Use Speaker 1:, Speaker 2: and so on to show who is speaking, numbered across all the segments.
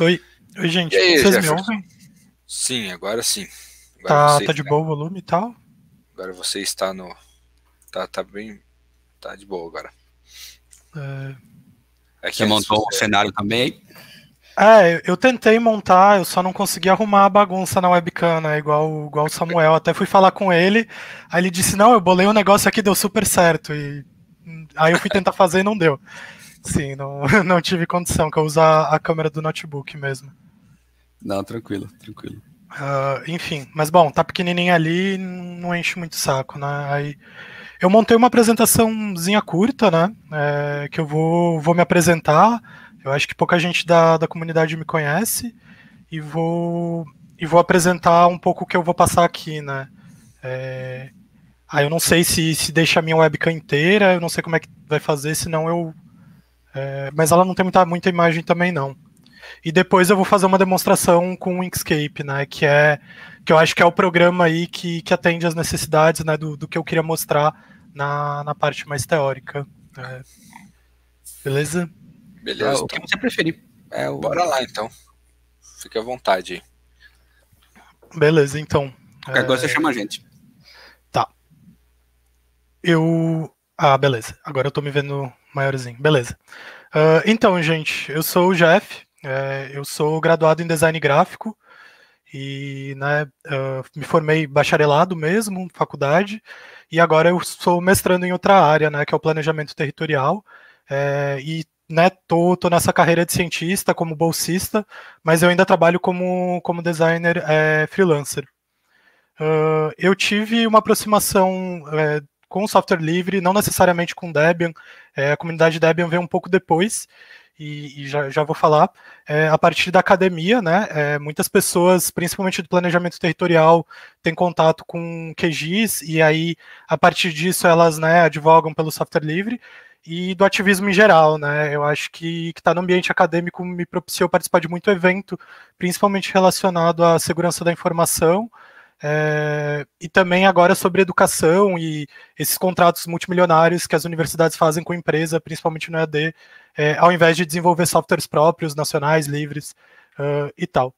Speaker 1: Oi. Oi, gente. Aí, Vocês Jefferson? me ouvem?
Speaker 2: Sim, agora sim. Agora tá, tá de tá.
Speaker 1: bom o volume e tal?
Speaker 2: Agora você está no. Tá, tá bem. Tá de boa agora. É... Aqui é você montou o você... um cenário também?
Speaker 1: É, eu tentei montar, eu só não consegui arrumar a bagunça na webcam, né? Igual, igual o Samuel. Até fui falar com ele, aí ele disse: Não, eu bolei um negócio aqui, deu super certo. E hum, aí eu fui tentar fazer e não deu. Sim, não, não tive condição, que eu uso a, a câmera do notebook mesmo.
Speaker 2: Não, tranquilo, tranquilo.
Speaker 1: Uh, enfim, mas bom, tá pequenininho ali, não enche muito saco, né? Aí eu montei uma apresentaçãozinha curta, né? É, que eu vou, vou me apresentar. Eu acho que pouca gente da, da comunidade me conhece e vou e vou apresentar um pouco o que eu vou passar aqui, né? É, aí eu não sei se, se deixa a minha webcam inteira, eu não sei como é que vai fazer, senão eu é, mas ela não tem muita, muita imagem também, não. E depois eu vou fazer uma demonstração com o Inkscape, né? Que é que eu acho que é o programa aí que, que atende às necessidades né, do, do que eu queria mostrar na, na parte mais teórica. É. Beleza? Beleza. É, o então. que você preferir. É o... Bora lá,
Speaker 2: então. Fique à vontade.
Speaker 1: Beleza, então. Qualquer é... coisa você chama a gente. Tá. Eu. Ah, beleza. Agora eu tô me vendo maiorzinho, beleza. Uh, então, gente, eu sou o Jeff, é, eu sou graduado em design gráfico e né, uh, me formei bacharelado mesmo, faculdade, e agora eu sou mestrando em outra área, né, que é o planejamento territorial, é, e né, tô, tô nessa carreira de cientista como bolsista, mas eu ainda trabalho como, como designer é, freelancer. Uh, eu tive uma aproximação é, com software livre, não necessariamente com Debian. É, a comunidade Debian veio um pouco depois, e, e já, já, vou falar. É, a partir da academia, né, é, muitas pessoas, principalmente do planejamento territorial, têm contato com QGIS, e aí, a partir disso, elas né, advogam pelo software livre e do ativismo em geral, né? Eu acho que estar está no ambiente acadêmico me propiciou participar de muito evento, principalmente relacionado à segurança da informação é, e também agora sobre educação e esses contratos multimilionários que as universidades fazem com empresa, principalmente no EAD, é, ao invés de desenvolver softwares próprios, nacionais, livres uh, e tal.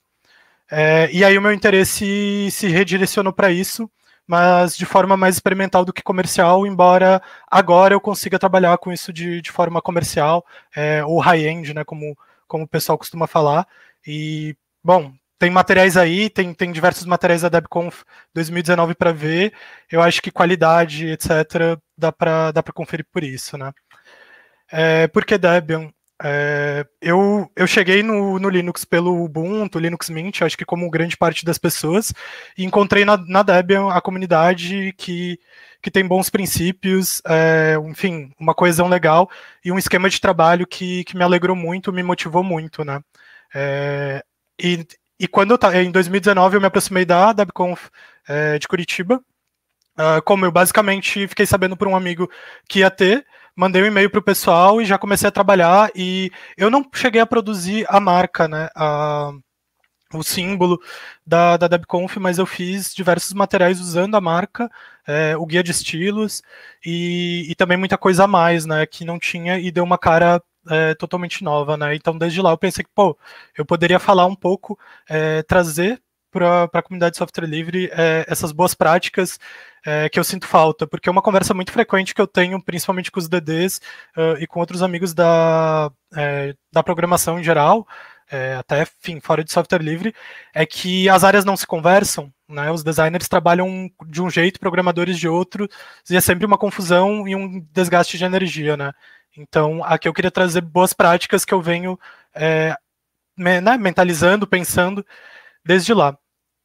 Speaker 1: É, e aí o meu interesse se redirecionou para isso, mas de forma mais experimental do que comercial, embora agora eu consiga trabalhar com isso de, de forma comercial, é, ou high-end, né, como, como o pessoal costuma falar, e Bom, tem materiais aí, tem, tem diversos materiais da DebConf 2019 para ver. Eu acho que qualidade, etc., dá para dá conferir por isso, né? É, por que Debian? É, eu, eu cheguei no, no Linux pelo Ubuntu, Linux Mint, acho que como grande parte das pessoas, e encontrei na, na Debian a comunidade que, que tem bons princípios, é, enfim, uma coesão legal e um esquema de trabalho que, que me alegrou muito, me motivou muito, né? É, e e quando eu em 2019 eu me aproximei da WebConf é, de Curitiba, uh, como eu basicamente fiquei sabendo por um amigo que ia ter, mandei um e-mail para o pessoal e já comecei a trabalhar e eu não cheguei a produzir a marca, né, a, o símbolo da, da DebConf, mas eu fiz diversos materiais usando a marca, é, o guia de estilos e, e também muita coisa a mais, né, que não tinha e deu uma cara é, totalmente nova, né? Então, desde lá eu pensei que, pô, eu poderia falar um pouco, é, trazer para a comunidade de software livre é, essas boas práticas é, que eu sinto falta, porque é uma conversa muito frequente que eu tenho, principalmente com os DDs uh, e com outros amigos da, é, da programação em geral, é, até enfim, fora de software livre, é que as áreas não se conversam, né? os designers trabalham de um jeito, programadores de outro, e é sempre uma confusão e um desgaste de energia. Né? Então, aqui eu queria trazer boas práticas que eu venho é, né, mentalizando, pensando desde lá.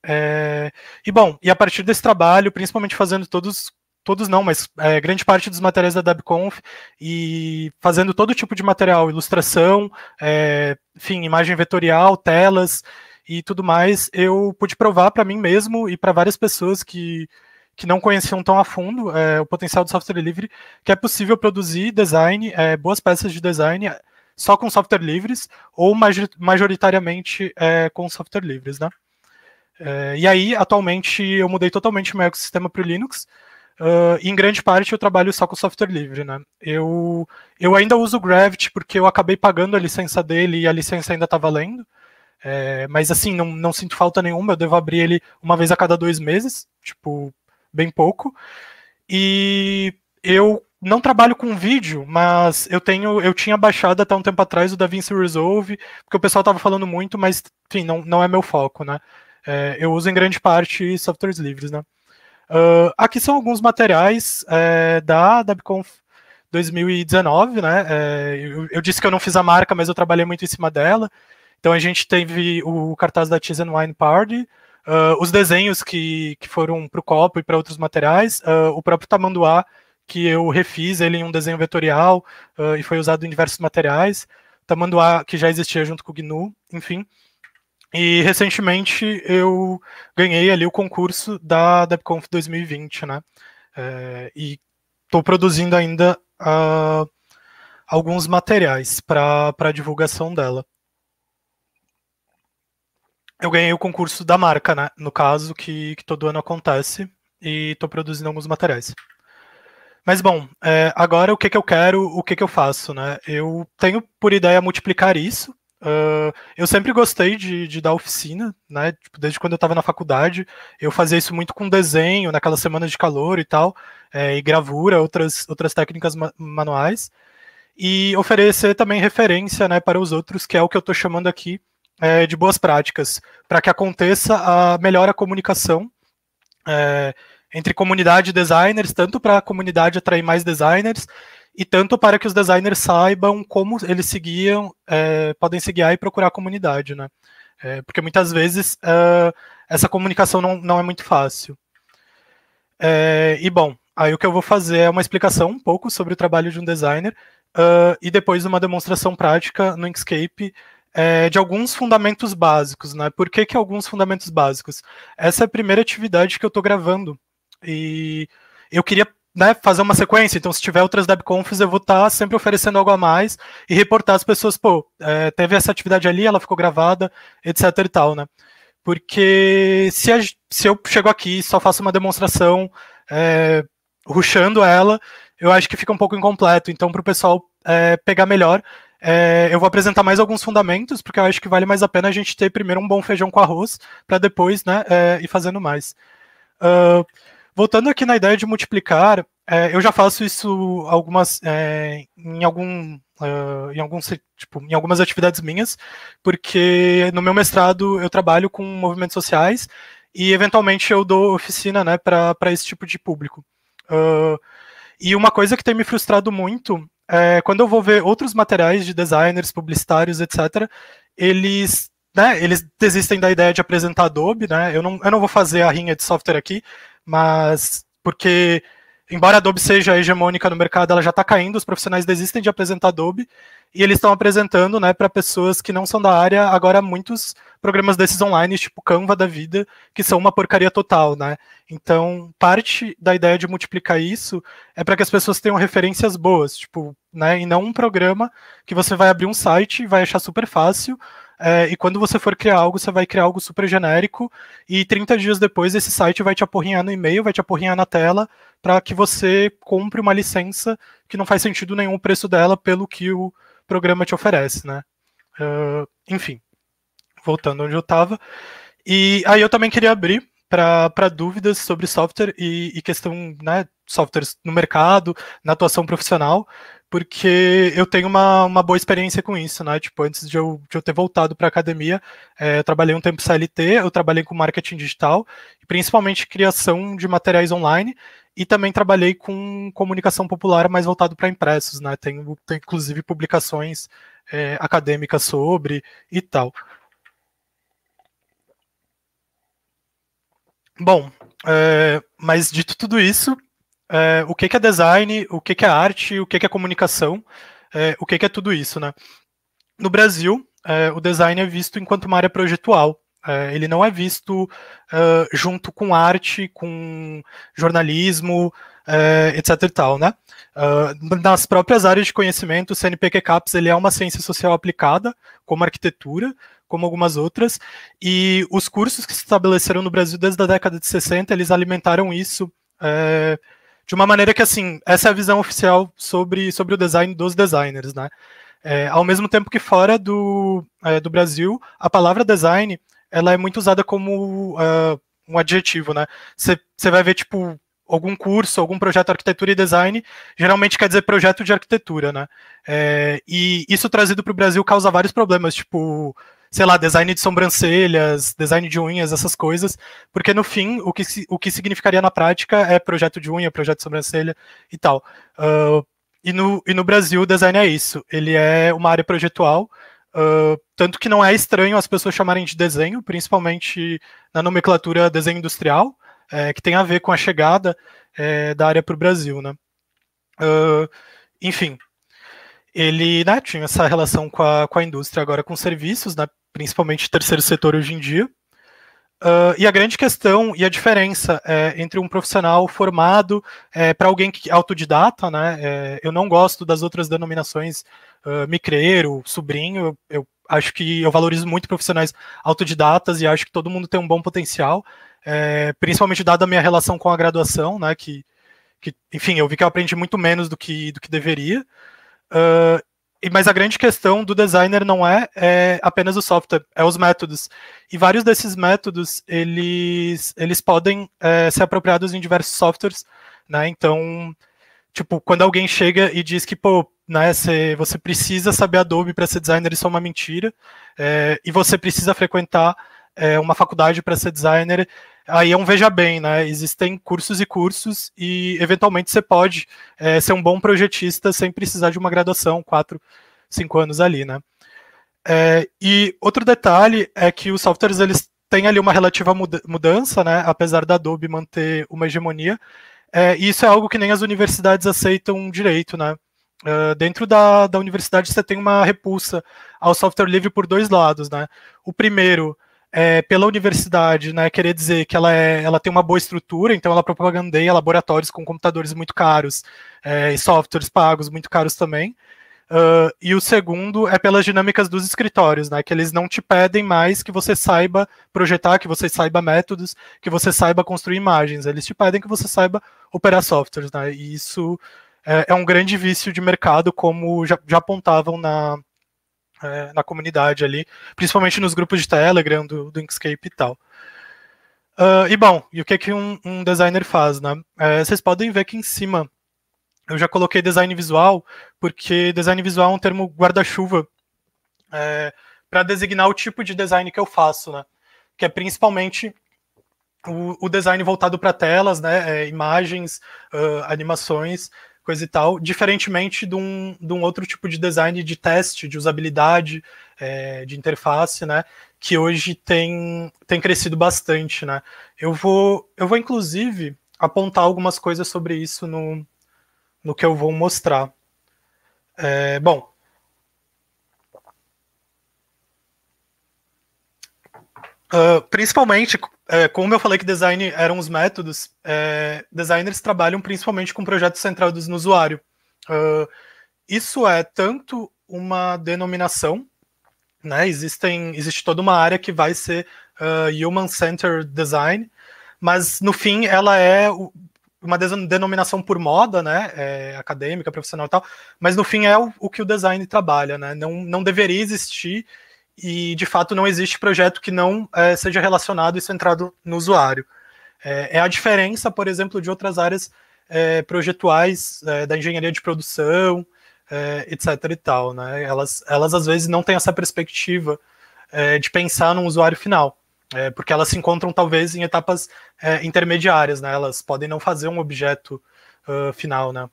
Speaker 1: É, e bom, e a partir desse trabalho, principalmente fazendo todos, todos não, mas é, grande parte dos materiais da WebConf e fazendo todo tipo de material, ilustração, é, enfim, imagem vetorial, telas e tudo mais, eu pude provar para mim mesmo e para várias pessoas que que não conheciam tão a fundo é, o potencial do software livre, que é possível produzir design, é, boas peças de design é, só com software livres ou majoritariamente é, com software livres, né? É, e aí, atualmente, eu mudei totalmente meu ecossistema para o Linux. Uh, em grande parte eu trabalho só com software livre, né? Eu, eu ainda uso o Gravity porque eu acabei pagando a licença dele e a licença ainda está valendo. É, mas assim, não, não sinto falta nenhuma, eu devo abrir ele uma vez a cada dois meses, tipo, bem pouco. E eu não trabalho com vídeo, mas eu tenho, eu tinha baixado até um tempo atrás o DaVinci Resolve, porque o pessoal estava falando muito, mas enfim, não, não é meu foco, né? É, eu uso em grande parte softwares livres, né? Uh, aqui são alguns materiais é, da DabConf 2019, né? É, eu, eu, disse que eu não fiz a marca, mas eu trabalhei muito em cima dela. Então a gente teve o cartaz da and Wine Party, Uh, os desenhos que, que foram para o copo e para outros materiais, uh, o próprio tamanduá, que eu refiz ele em um desenho vetorial uh, e foi usado em diversos materiais, tamanduá que já existia junto com o GNU, enfim. E recentemente eu ganhei ali o concurso da DevConf 2020, né? É, e estou produzindo ainda alguns materiais para divulgação dela eu ganhei o concurso da marca, né? No caso, que, que todo ano acontece. E estou produzindo alguns materiais. Mas bom, é, agora o que, que eu quero, o que, que eu faço, né? Eu tenho por ideia multiplicar isso. Uh, eu sempre gostei de, de dar oficina, né? Tipo, desde quando eu estava na faculdade, eu fazia isso muito com desenho, naquelas semanas de calor e tal, é, e gravura, outras, outras técnicas ma manuais. E oferecer também referência né, para os outros, que é o que eu estou chamando aqui é, de boas práticas, para que aconteça a melhor a comunicação é, entre comunidade e designers, tanto para a comunidade atrair mais designers, e tanto para que os designers saibam como eles se guiam, é, podem se guiar e procurar a comunidade, né? É, porque muitas vezes é, essa comunicação não, não é muito fácil. É, e bom, aí o que eu vou fazer é uma explicação um pouco sobre o trabalho de um designer uh, e depois uma demonstração prática no Inkscape é, de alguns fundamentos básicos, né? Por que, que alguns fundamentos básicos? Essa é a primeira atividade que eu estou gravando. E eu queria né, fazer uma sequência. Então, se tiver outras debconfs, eu vou estar tá sempre oferecendo algo a mais e reportar as pessoas, pô, é, teve essa atividade ali, ela ficou gravada, etc e tal, né? Porque se, a, se eu chego aqui e só faço uma demonstração é, ruxando ela, eu acho que fica um pouco incompleto. Então, para o pessoal é, pegar melhor, é, eu vou apresentar mais alguns fundamentos, porque eu acho que vale mais a pena a gente ter primeiro um bom feijão com arroz, para depois né, é, ir fazendo mais. Uh, voltando aqui na ideia de multiplicar, é, eu já faço isso algumas é, em algum Uh, em, tipo, em algumas atividades minhas, porque no meu mestrado eu trabalho com movimentos sociais e eventualmente eu dou oficina né, para esse tipo de público. Uh, e uma coisa que tem me frustrado muito é, quando eu vou ver outros materiais de designers, publicitários, etc., eles, né, eles desistem da ideia de apresentar Adobe, né? Eu não, eu não vou fazer a rinha de software aqui, mas porque embora a Adobe seja hegemônica no mercado, ela já está caindo, os profissionais desistem de apresentar Adobe e eles estão apresentando né, para pessoas que não são da área agora muitos programas desses online, tipo Canva da vida, que são uma porcaria total. Né? Então, parte da ideia de multiplicar isso é para que as pessoas tenham referências boas, tipo, né, e não um programa que você vai abrir um site e vai achar super fácil, é, e quando você for criar algo, você vai criar algo super genérico e 30 dias depois esse site vai te aporrinhar no e-mail, vai te aporrinhar na tela para que você compre uma licença que não faz sentido nenhum o preço dela pelo que o programa te oferece, né? Uh, enfim, voltando onde eu estava. E aí eu também queria abrir para dúvidas sobre software e, e questão né, softwares no mercado, na atuação profissional, porque eu tenho uma, uma boa experiência com isso, né? Tipo, antes de eu, de eu ter voltado para a academia, é, eu trabalhei um tempo CLT, eu trabalhei com marketing digital, principalmente criação de materiais online, e também trabalhei com comunicação popular mais voltado para impressos, né? Tenho, tenho inclusive publicações é, acadêmicas sobre e tal. Bom, é, mas dito tudo isso, é, o que, que é design, o que, que é arte, o que, que é comunicação, é, o que, que é tudo isso, né? No Brasil, é, o design é visto enquanto uma área projetual. É, ele não é visto uh, junto com arte, com jornalismo, é, etc e tal, né? Uh, nas próprias áreas de conhecimento, o CNPq Caps ele é uma ciência social aplicada, como arquitetura, como algumas outras, e os cursos que se estabeleceram no Brasil desde a década de 60, eles alimentaram isso de uma maneira que, assim, essa é a visão oficial sobre, sobre o design dos designers, né? É, ao mesmo tempo que fora do, é, do Brasil, a palavra design, ela é muito usada como uh, um adjetivo, né? Você vai ver, tipo, algum curso, algum projeto de arquitetura e design, geralmente quer dizer projeto de arquitetura, né? É, e isso trazido para o Brasil causa vários problemas, tipo sei lá, design de sobrancelhas, design de unhas, essas coisas, porque no fim o que, o que significaria na prática é projeto de unha, projeto de sobrancelha e tal. Uh, e, no, e no Brasil o design é isso, ele é uma área projetual, uh, tanto que não é estranho as pessoas chamarem de desenho, principalmente na nomenclatura desenho industrial, é, que tem a ver com a chegada é, da área para o Brasil, né? Uh, enfim, ele né, tinha essa relação com a, com a indústria, agora com serviços, né? principalmente terceiro setor hoje em dia. Uh, e a grande questão e a diferença é, entre um profissional formado é, para alguém que autodidata, né? É, eu não gosto das outras denominações uh, micreiro, sobrinho. Eu, eu, acho que eu valorizo muito profissionais autodidatas e acho que todo mundo tem um bom potencial, é, principalmente dada a minha relação com a graduação, né? Que, que, enfim, eu vi que eu aprendi muito menos do que do que deveria. Uh, mas a grande questão do designer não é, é, apenas o software, é os métodos. E vários desses métodos, eles, eles podem é, ser apropriados em diversos softwares, né? Então, tipo, quando alguém chega e diz que, pô, né, cê, você precisa saber Adobe para ser designer, isso é uma mentira, é, e você precisa frequentar é, uma faculdade para ser designer, aí é um veja bem, né? Existem cursos e cursos, e eventualmente você pode é, ser um bom projetista sem precisar de uma graduação, quatro, cinco anos ali, né? É, e outro detalhe é que os softwares eles têm ali uma relativa mudança, né? Apesar da Adobe manter uma hegemonia, é, e isso é algo que nem as universidades aceitam direito, né? Uh, dentro da, da universidade você tem uma repulsa ao software livre por dois lados, né? O primeiro é, pela universidade, né, querer dizer que ela, é, ela tem uma boa estrutura, então ela propagandeia laboratórios com computadores muito caros é, e softwares pagos muito caros também. Uh, e o segundo é pelas dinâmicas dos escritórios, né? Que eles não te pedem mais que você saiba projetar, que você saiba métodos, que você saiba construir imagens. Eles te pedem que você saiba operar softwares, né? E isso é, é um grande vício de mercado, como já, já apontavam na, é, na comunidade ali, principalmente nos grupos de Telegram do, do Inkscape e tal. Uh, e bom, e o que, é que um, um designer faz, né? É, vocês podem ver aqui em cima, eu já coloquei design visual, porque design visual é um termo guarda-chuva é, para designar o tipo de design que eu faço, né? Que é principalmente o, o design voltado para telas, né? É, imagens, uh, animações coisa e tal, diferentemente de um, de um outro tipo de design de teste, de usabilidade, é, de interface, né? Que hoje tem, tem crescido bastante, né? Eu vou, eu vou, inclusive, apontar algumas coisas sobre isso no, no que eu vou mostrar. É, bom, Uh, principalmente é, como eu falei que design eram os métodos, é, designers trabalham principalmente com projetos centrados no usuário. Uh, isso é tanto uma denominação, né? Existem, existe toda uma área que vai ser uh, human-centered design, mas no fim ela é o, uma denominação por moda, né, é, acadêmica, profissional e tal, mas no fim é o, o, que o design trabalha, né, não, não deveria existir e de fato não existe projeto que não é, seja relacionado e centrado no usuário. É, é, a diferença, por exemplo, de outras áreas é, projetuais é, da engenharia de produção, é, etc. e tal. Né? Elas, elas às vezes não têm essa perspectiva é, de pensar num usuário final. porque elas se encontram talvez em etapas intermediárias, né? Elas podem não fazer um objeto uh, final, né?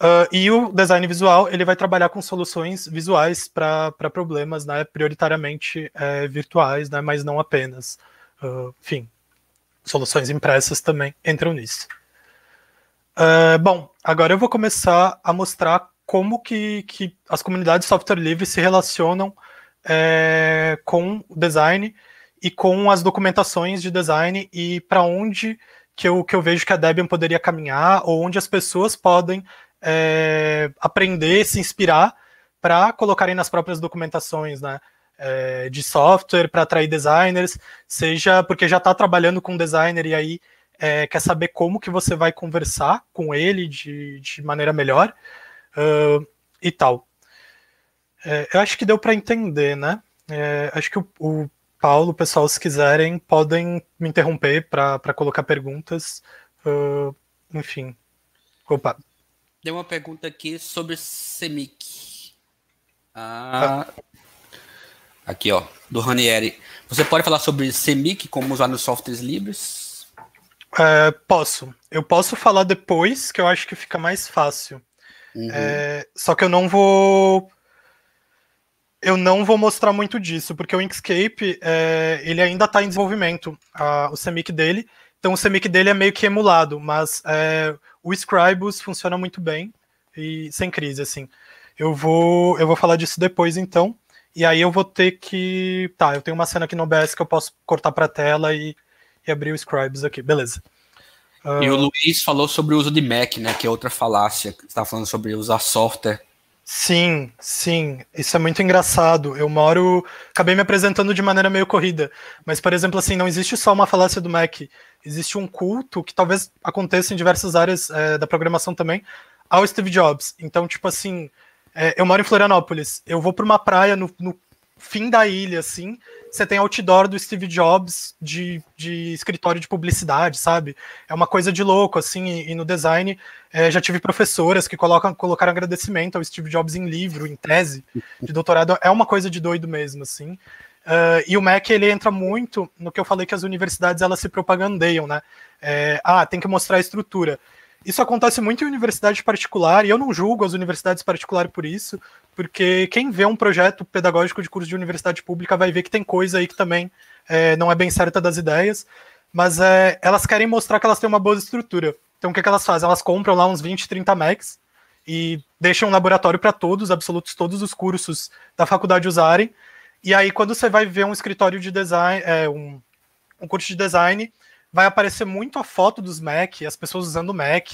Speaker 1: Uh, e o design visual ele vai trabalhar com soluções visuais para problemas, né, prioritariamente é, virtuais, né, mas não apenas. Uh, enfim, soluções impressas também entram nisso. Uh, bom, agora eu vou começar a mostrar como que, que as comunidades de software livre se relacionam é, com o design e com as documentações de design e para onde que eu, que eu vejo que a Debian poderia caminhar ou onde as pessoas podem é, aprender, se inspirar para colocarem nas próprias documentações, né? É, de software para atrair designers, seja porque já está trabalhando com um designer e aí é, quer saber como que você vai conversar com ele de, de maneira melhor uh, e tal. É, eu acho que deu para entender, né? É, acho que o, o, Paulo, o pessoal, se quiserem, podem me interromper para colocar perguntas. Uh, enfim. Opa,
Speaker 2: tem uma pergunta aqui sobre Semic. Ah, tá. aqui, ó, do Ranieri. Você pode falar sobre Semic, como usar nos softwares livres?
Speaker 1: É, posso. Eu posso falar depois, que eu acho que fica mais fácil. Uhum. É, só que eu não vou eu não vou mostrar muito disso, porque o Inkscape é, ele ainda está em desenvolvimento, a, o CMYK dele. Então o CMYK dele é meio que emulado, mas é, o Scribus funciona muito bem e sem crise, assim. Eu vou, eu vou falar disso depois, então. E aí eu vou ter que. Tá, eu tenho uma cena aqui no OBS que eu posso cortar para a tela e, e, abrir o Scribes aqui. Beleza. Uh... E o ah,
Speaker 2: Luiz falou sobre o uso de Mac, né? Que é outra falácia. Você está falando sobre usar software.
Speaker 1: Sim, sim. Isso é muito engraçado. Eu moro. Acabei me apresentando de maneira meio corrida. Mas, por exemplo, assim, não existe só uma falácia do Mac existe um culto que talvez aconteça em diversas áreas é, da programação também, ao Steve Jobs. Então, tipo assim, é, eu moro em Florianópolis, eu vou para uma praia no, no, fim da ilha, assim, você tem outdoor do Steve Jobs de, de escritório de publicidade, sabe? É uma coisa de louco, assim, e, e no design é, já tive professoras que colocam, colocaram agradecimento ao Steve Jobs em livro, em tese de doutorado, é uma coisa de doido mesmo, assim. Uh, e o MEC ele entra muito no que eu falei que as universidades elas se propagandeiam, né? É, ah, tem que mostrar a estrutura. Isso acontece muito em universidade particular, e eu não julgo as universidades particulares por isso, porque quem vê um projeto pedagógico de curso de universidade pública vai ver que tem coisa aí que também é, não é bem certa das ideias, mas é, elas querem mostrar que elas têm uma boa estrutura. Então o que, que elas fazem? Elas compram lá uns 20, 30 MECs e deixam um laboratório para todos, absolutos todos os cursos da faculdade usarem, e aí, quando você vai ver um escritório de design, é, um, um curso de design, vai aparecer muito a foto dos Mac, as pessoas usando o Mac,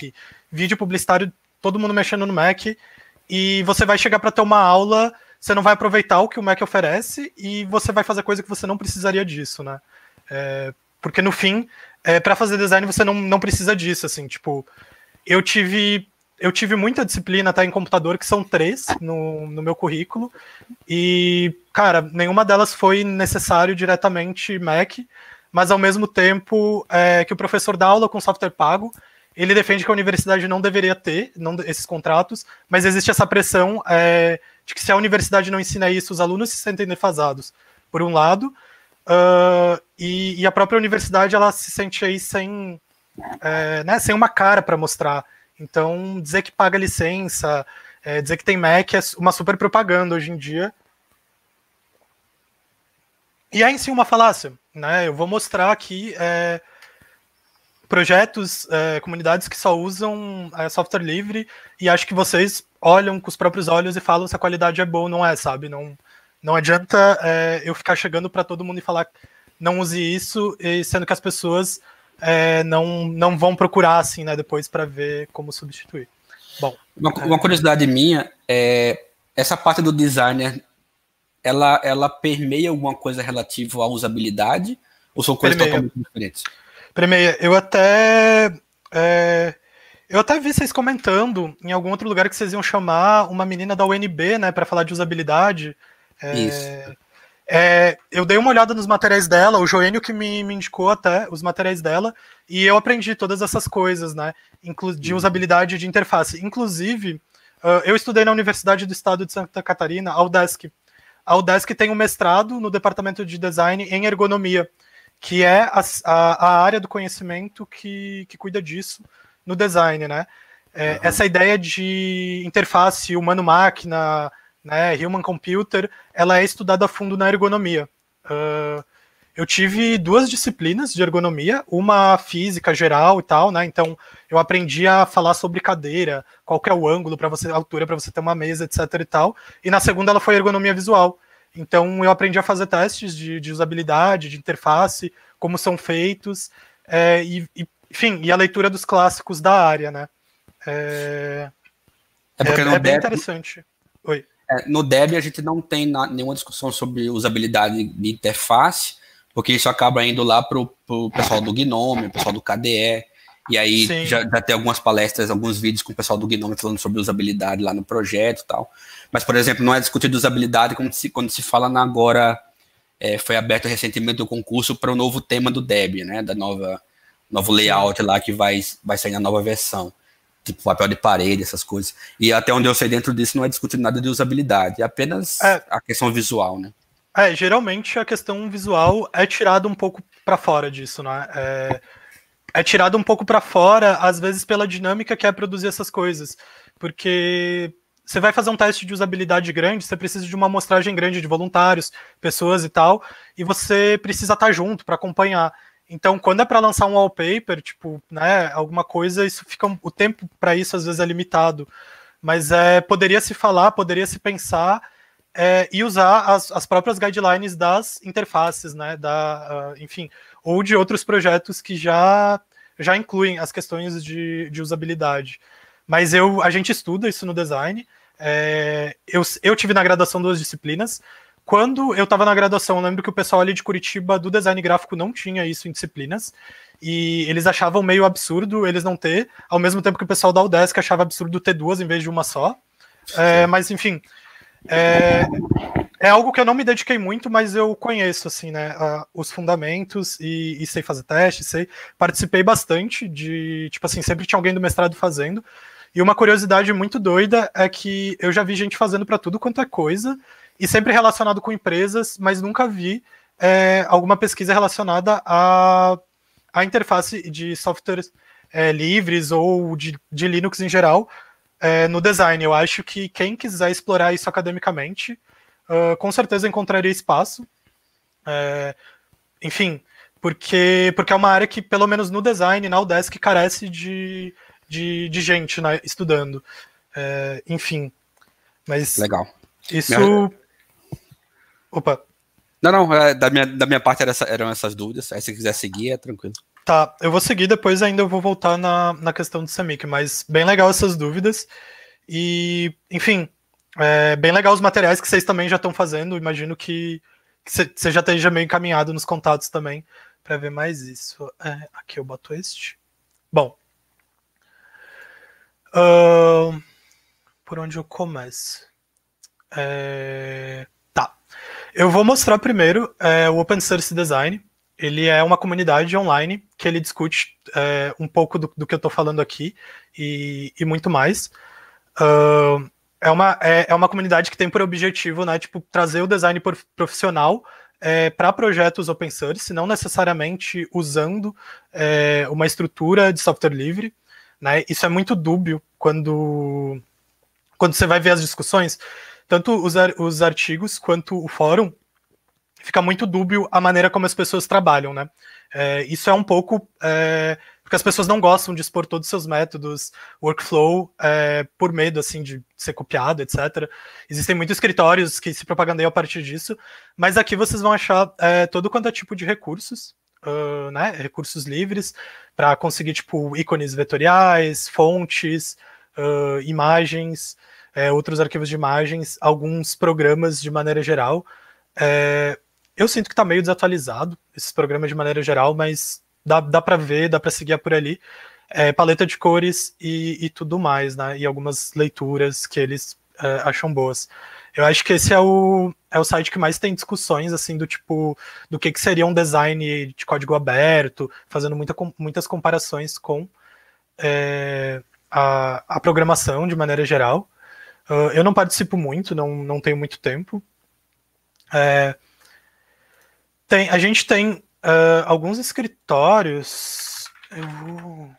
Speaker 1: vídeo publicitário, todo mundo mexendo no Mac. E você vai chegar para ter uma aula, você não vai aproveitar o que o Mac oferece e você vai fazer coisa que você não precisaria disso, né? É, porque no fim, é, para fazer design você não, não precisa disso, assim, tipo, eu tive eu tive muita disciplina tá, em computador, que são três no, no meu currículo, e, cara, nenhuma delas foi necessário diretamente Mac, mas ao mesmo tempo é, que o professor dá aula com software pago, ele defende que a universidade não deveria ter não, esses contratos, mas existe essa pressão é, de que se a universidade não ensina isso, os alunos se sentem defasados, por um lado, uh, e, e, a própria universidade ela se sente aí sem, é, né, sem uma cara para mostrar então, dizer que paga licença, é, dizer que tem Mac é uma super propaganda hoje em dia. E é sim uma falácia. Né? Eu vou mostrar aqui é, projetos, é, comunidades que só usam é, software livre e acho que vocês olham com os próprios olhos e falam se a qualidade é boa ou não é, sabe? Não, não adianta é, eu ficar chegando para todo mundo e falar não use isso, sendo que as pessoas é, não, não vão procurar assim, né, depois para ver como substituir. Bom.
Speaker 2: Uma, é. uma, curiosidade minha é essa parte do designer, ela, ela permeia alguma coisa relativa à usabilidade ou são coisas permeia. totalmente diferentes?
Speaker 1: Permeia. Eu até é, eu até vi vocês comentando em algum outro lugar que vocês iam chamar uma menina da UNB, né, para falar de usabilidade. É, Isso é, eu dei uma olhada nos materiais dela, o Joênio que me, me, indicou até os materiais dela, e eu aprendi todas essas coisas, né? de uhum. usabilidade de interface. Inclusive, uh, eu estudei na Universidade do Estado de Santa Catarina, a UDESC. A UDESC tem um mestrado no Departamento de Design em Ergonomia, que é a, a, a área do conhecimento que, que cuida disso no design, né? É, uhum. Essa ideia de interface humano-máquina, né, Human Computer, ela é estudada a fundo na ergonomia. Uh, eu tive duas disciplinas de ergonomia, uma física geral e tal, né? Então eu aprendi a falar sobre cadeira, qual é o ângulo para você, altura para você ter uma mesa, etc e tal. E na segunda ela foi ergonomia visual. Então eu aprendi a fazer testes de, de usabilidade, de interface, como são feitos, é, e, e, enfim, e a leitura dos clássicos da área, né? É, é porque é, é bem interessante.
Speaker 2: É, no Debian a gente não tem na, nenhuma discussão sobre usabilidade de interface, porque isso acaba indo lá para o pessoal do Gnome, o pessoal do KDE, e aí já, já tem algumas palestras, alguns vídeos com o pessoal do Gnome falando sobre usabilidade lá no projeto e tal. Mas, por exemplo, não é discutido usabilidade como se, quando se fala na agora. É, foi aberto recentemente o um concurso para o novo tema do Debian, né? Da nova novo layout lá que vai, vai sair na nova versão tipo papel de parede, essas coisas. E até onde eu sei dentro disso não é discutido nada de usabilidade, é apenas é, a questão visual, né?
Speaker 1: É, geralmente a questão visual é tirada um pouco para fora disso, né? É, é tirada um pouco para fora, às vezes pela dinâmica que é produzir essas coisas, porque você vai fazer um teste de usabilidade grande, você precisa de uma amostragem grande de voluntários, pessoas e tal, e você precisa estar junto para acompanhar. Então, quando é para lançar um wallpaper, tipo, né, alguma coisa, isso fica o tempo para isso às vezes é limitado. Mas é, poderia se falar, poderia se pensar é, e usar as, as próprias guidelines das interfaces, né, da, uh, enfim, ou de outros projetos que já já incluem as questões de, de usabilidade. Mas eu, a gente estuda isso no design. É, eu, eu tive na graduação duas disciplinas quando eu estava na graduação, eu lembro que o pessoal ali de Curitiba do design gráfico não tinha isso em disciplinas. E eles achavam meio absurdo eles não ter, ao mesmo tempo que o pessoal da UDESC achava absurdo ter duas em vez de uma só. É, mas, enfim. É, é, algo que eu não me dediquei muito, mas eu conheço, assim, né? A, os fundamentos e, e sei fazer teste, sei. Participei bastante de. Tipo assim, sempre tinha alguém do mestrado fazendo. E uma curiosidade muito doida é que eu já vi gente fazendo para tudo quanto é coisa e sempre relacionado com empresas, mas nunca vi é, alguma pesquisa relacionada à, a interface de softwares é, livres ou de, de, Linux em geral é, no design. Eu acho que quem quiser explorar isso academicamente, uh, com certeza encontraria espaço. enfim, porque, porque é uma área que, pelo menos no design, na UDESC, carece de, de, de gente né, estudando. enfim. Mas Legal. Isso Minha... Opa. Não, não,
Speaker 2: é, da minha, da minha parte essa, eram essas dúvidas. Aí se quiser seguir, é tranquilo.
Speaker 1: Tá, eu vou seguir, depois ainda eu vou voltar na, na questão do semic, mas bem legal essas dúvidas. E, enfim, é bem legal os materiais que vocês também já estão fazendo. Imagino que você já esteja meio encaminhado nos contatos também para ver mais isso. É, aqui eu boto este. Bom. Uh, por onde eu começo? É... Eu vou mostrar primeiro é, o Open Source Design. Ele é uma comunidade online que ele discute é, um pouco do, do que eu estou falando aqui e, e muito mais. Uh, é, uma, é, é, uma comunidade que tem por objetivo, né, tipo, trazer o design profissional é, para projetos open source, não necessariamente usando é, uma estrutura de software livre. Né? Isso é muito dúbio quando, quando você vai ver as discussões tanto os, ar os artigos quanto o fórum, fica muito dúbio a maneira como as pessoas trabalham, né? É, isso é um pouco é, porque as pessoas não gostam de expor todos os seus métodos, workflow, é, por medo assim de ser copiado, etc. Existem muitos escritórios que se propagandeiam a partir disso, mas aqui vocês vão achar é, todo quanto é tipo de recursos. Uh, né, recursos livres para conseguir tipo ícones vetoriais, fontes, uh, imagens, é, outros arquivos de imagens, alguns programas de maneira geral. É, eu sinto que está meio desatualizado esses programas de maneira geral, mas dá, dá para ver, dá para seguir por ali. É, paleta de cores e, e, tudo mais, né? E algumas leituras que eles é, acham boas. Eu acho que esse é o, é o site que mais tem discussões, assim, do tipo, do que, que seria um design de código aberto, fazendo muita, muitas comparações com é, a, a programação de maneira geral. Uh, eu não participo muito, não, não tenho muito tempo. É, tem, a gente tem uh, alguns escritórios. Eu vou.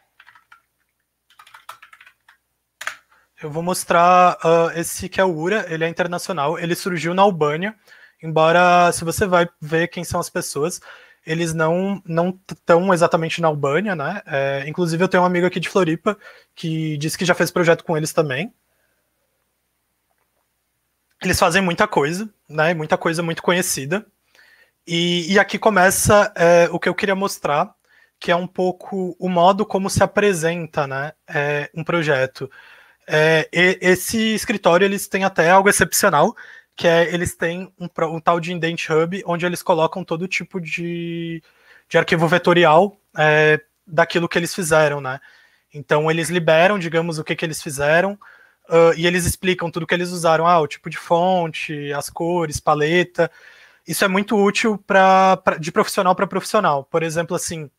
Speaker 1: Eu vou mostrar uh, esse que é o URA, ele é internacional, ele surgiu na Albânia, embora se você vai ver quem são as pessoas, eles não não estão exatamente na Albânia, né? É, inclusive eu tenho um amigo aqui de Floripa que disse que já fez projeto com eles também eles fazem muita coisa, né? Muita coisa muito conhecida. E, e aqui começa é, o que eu queria mostrar, que é um pouco o modo como se apresenta, né? É, um projeto. É, e, esse escritório eles têm até algo excepcional, que é eles têm um, um tal de Indent Hub, onde eles colocam todo tipo de, de arquivo vetorial é, daquilo que eles fizeram, né? Então eles liberam, digamos, o que, que eles fizeram, Uh, e eles explicam tudo que eles usaram, ah, o tipo de fonte, as cores, paleta. Isso é muito útil para de profissional para profissional. Por exemplo, assim,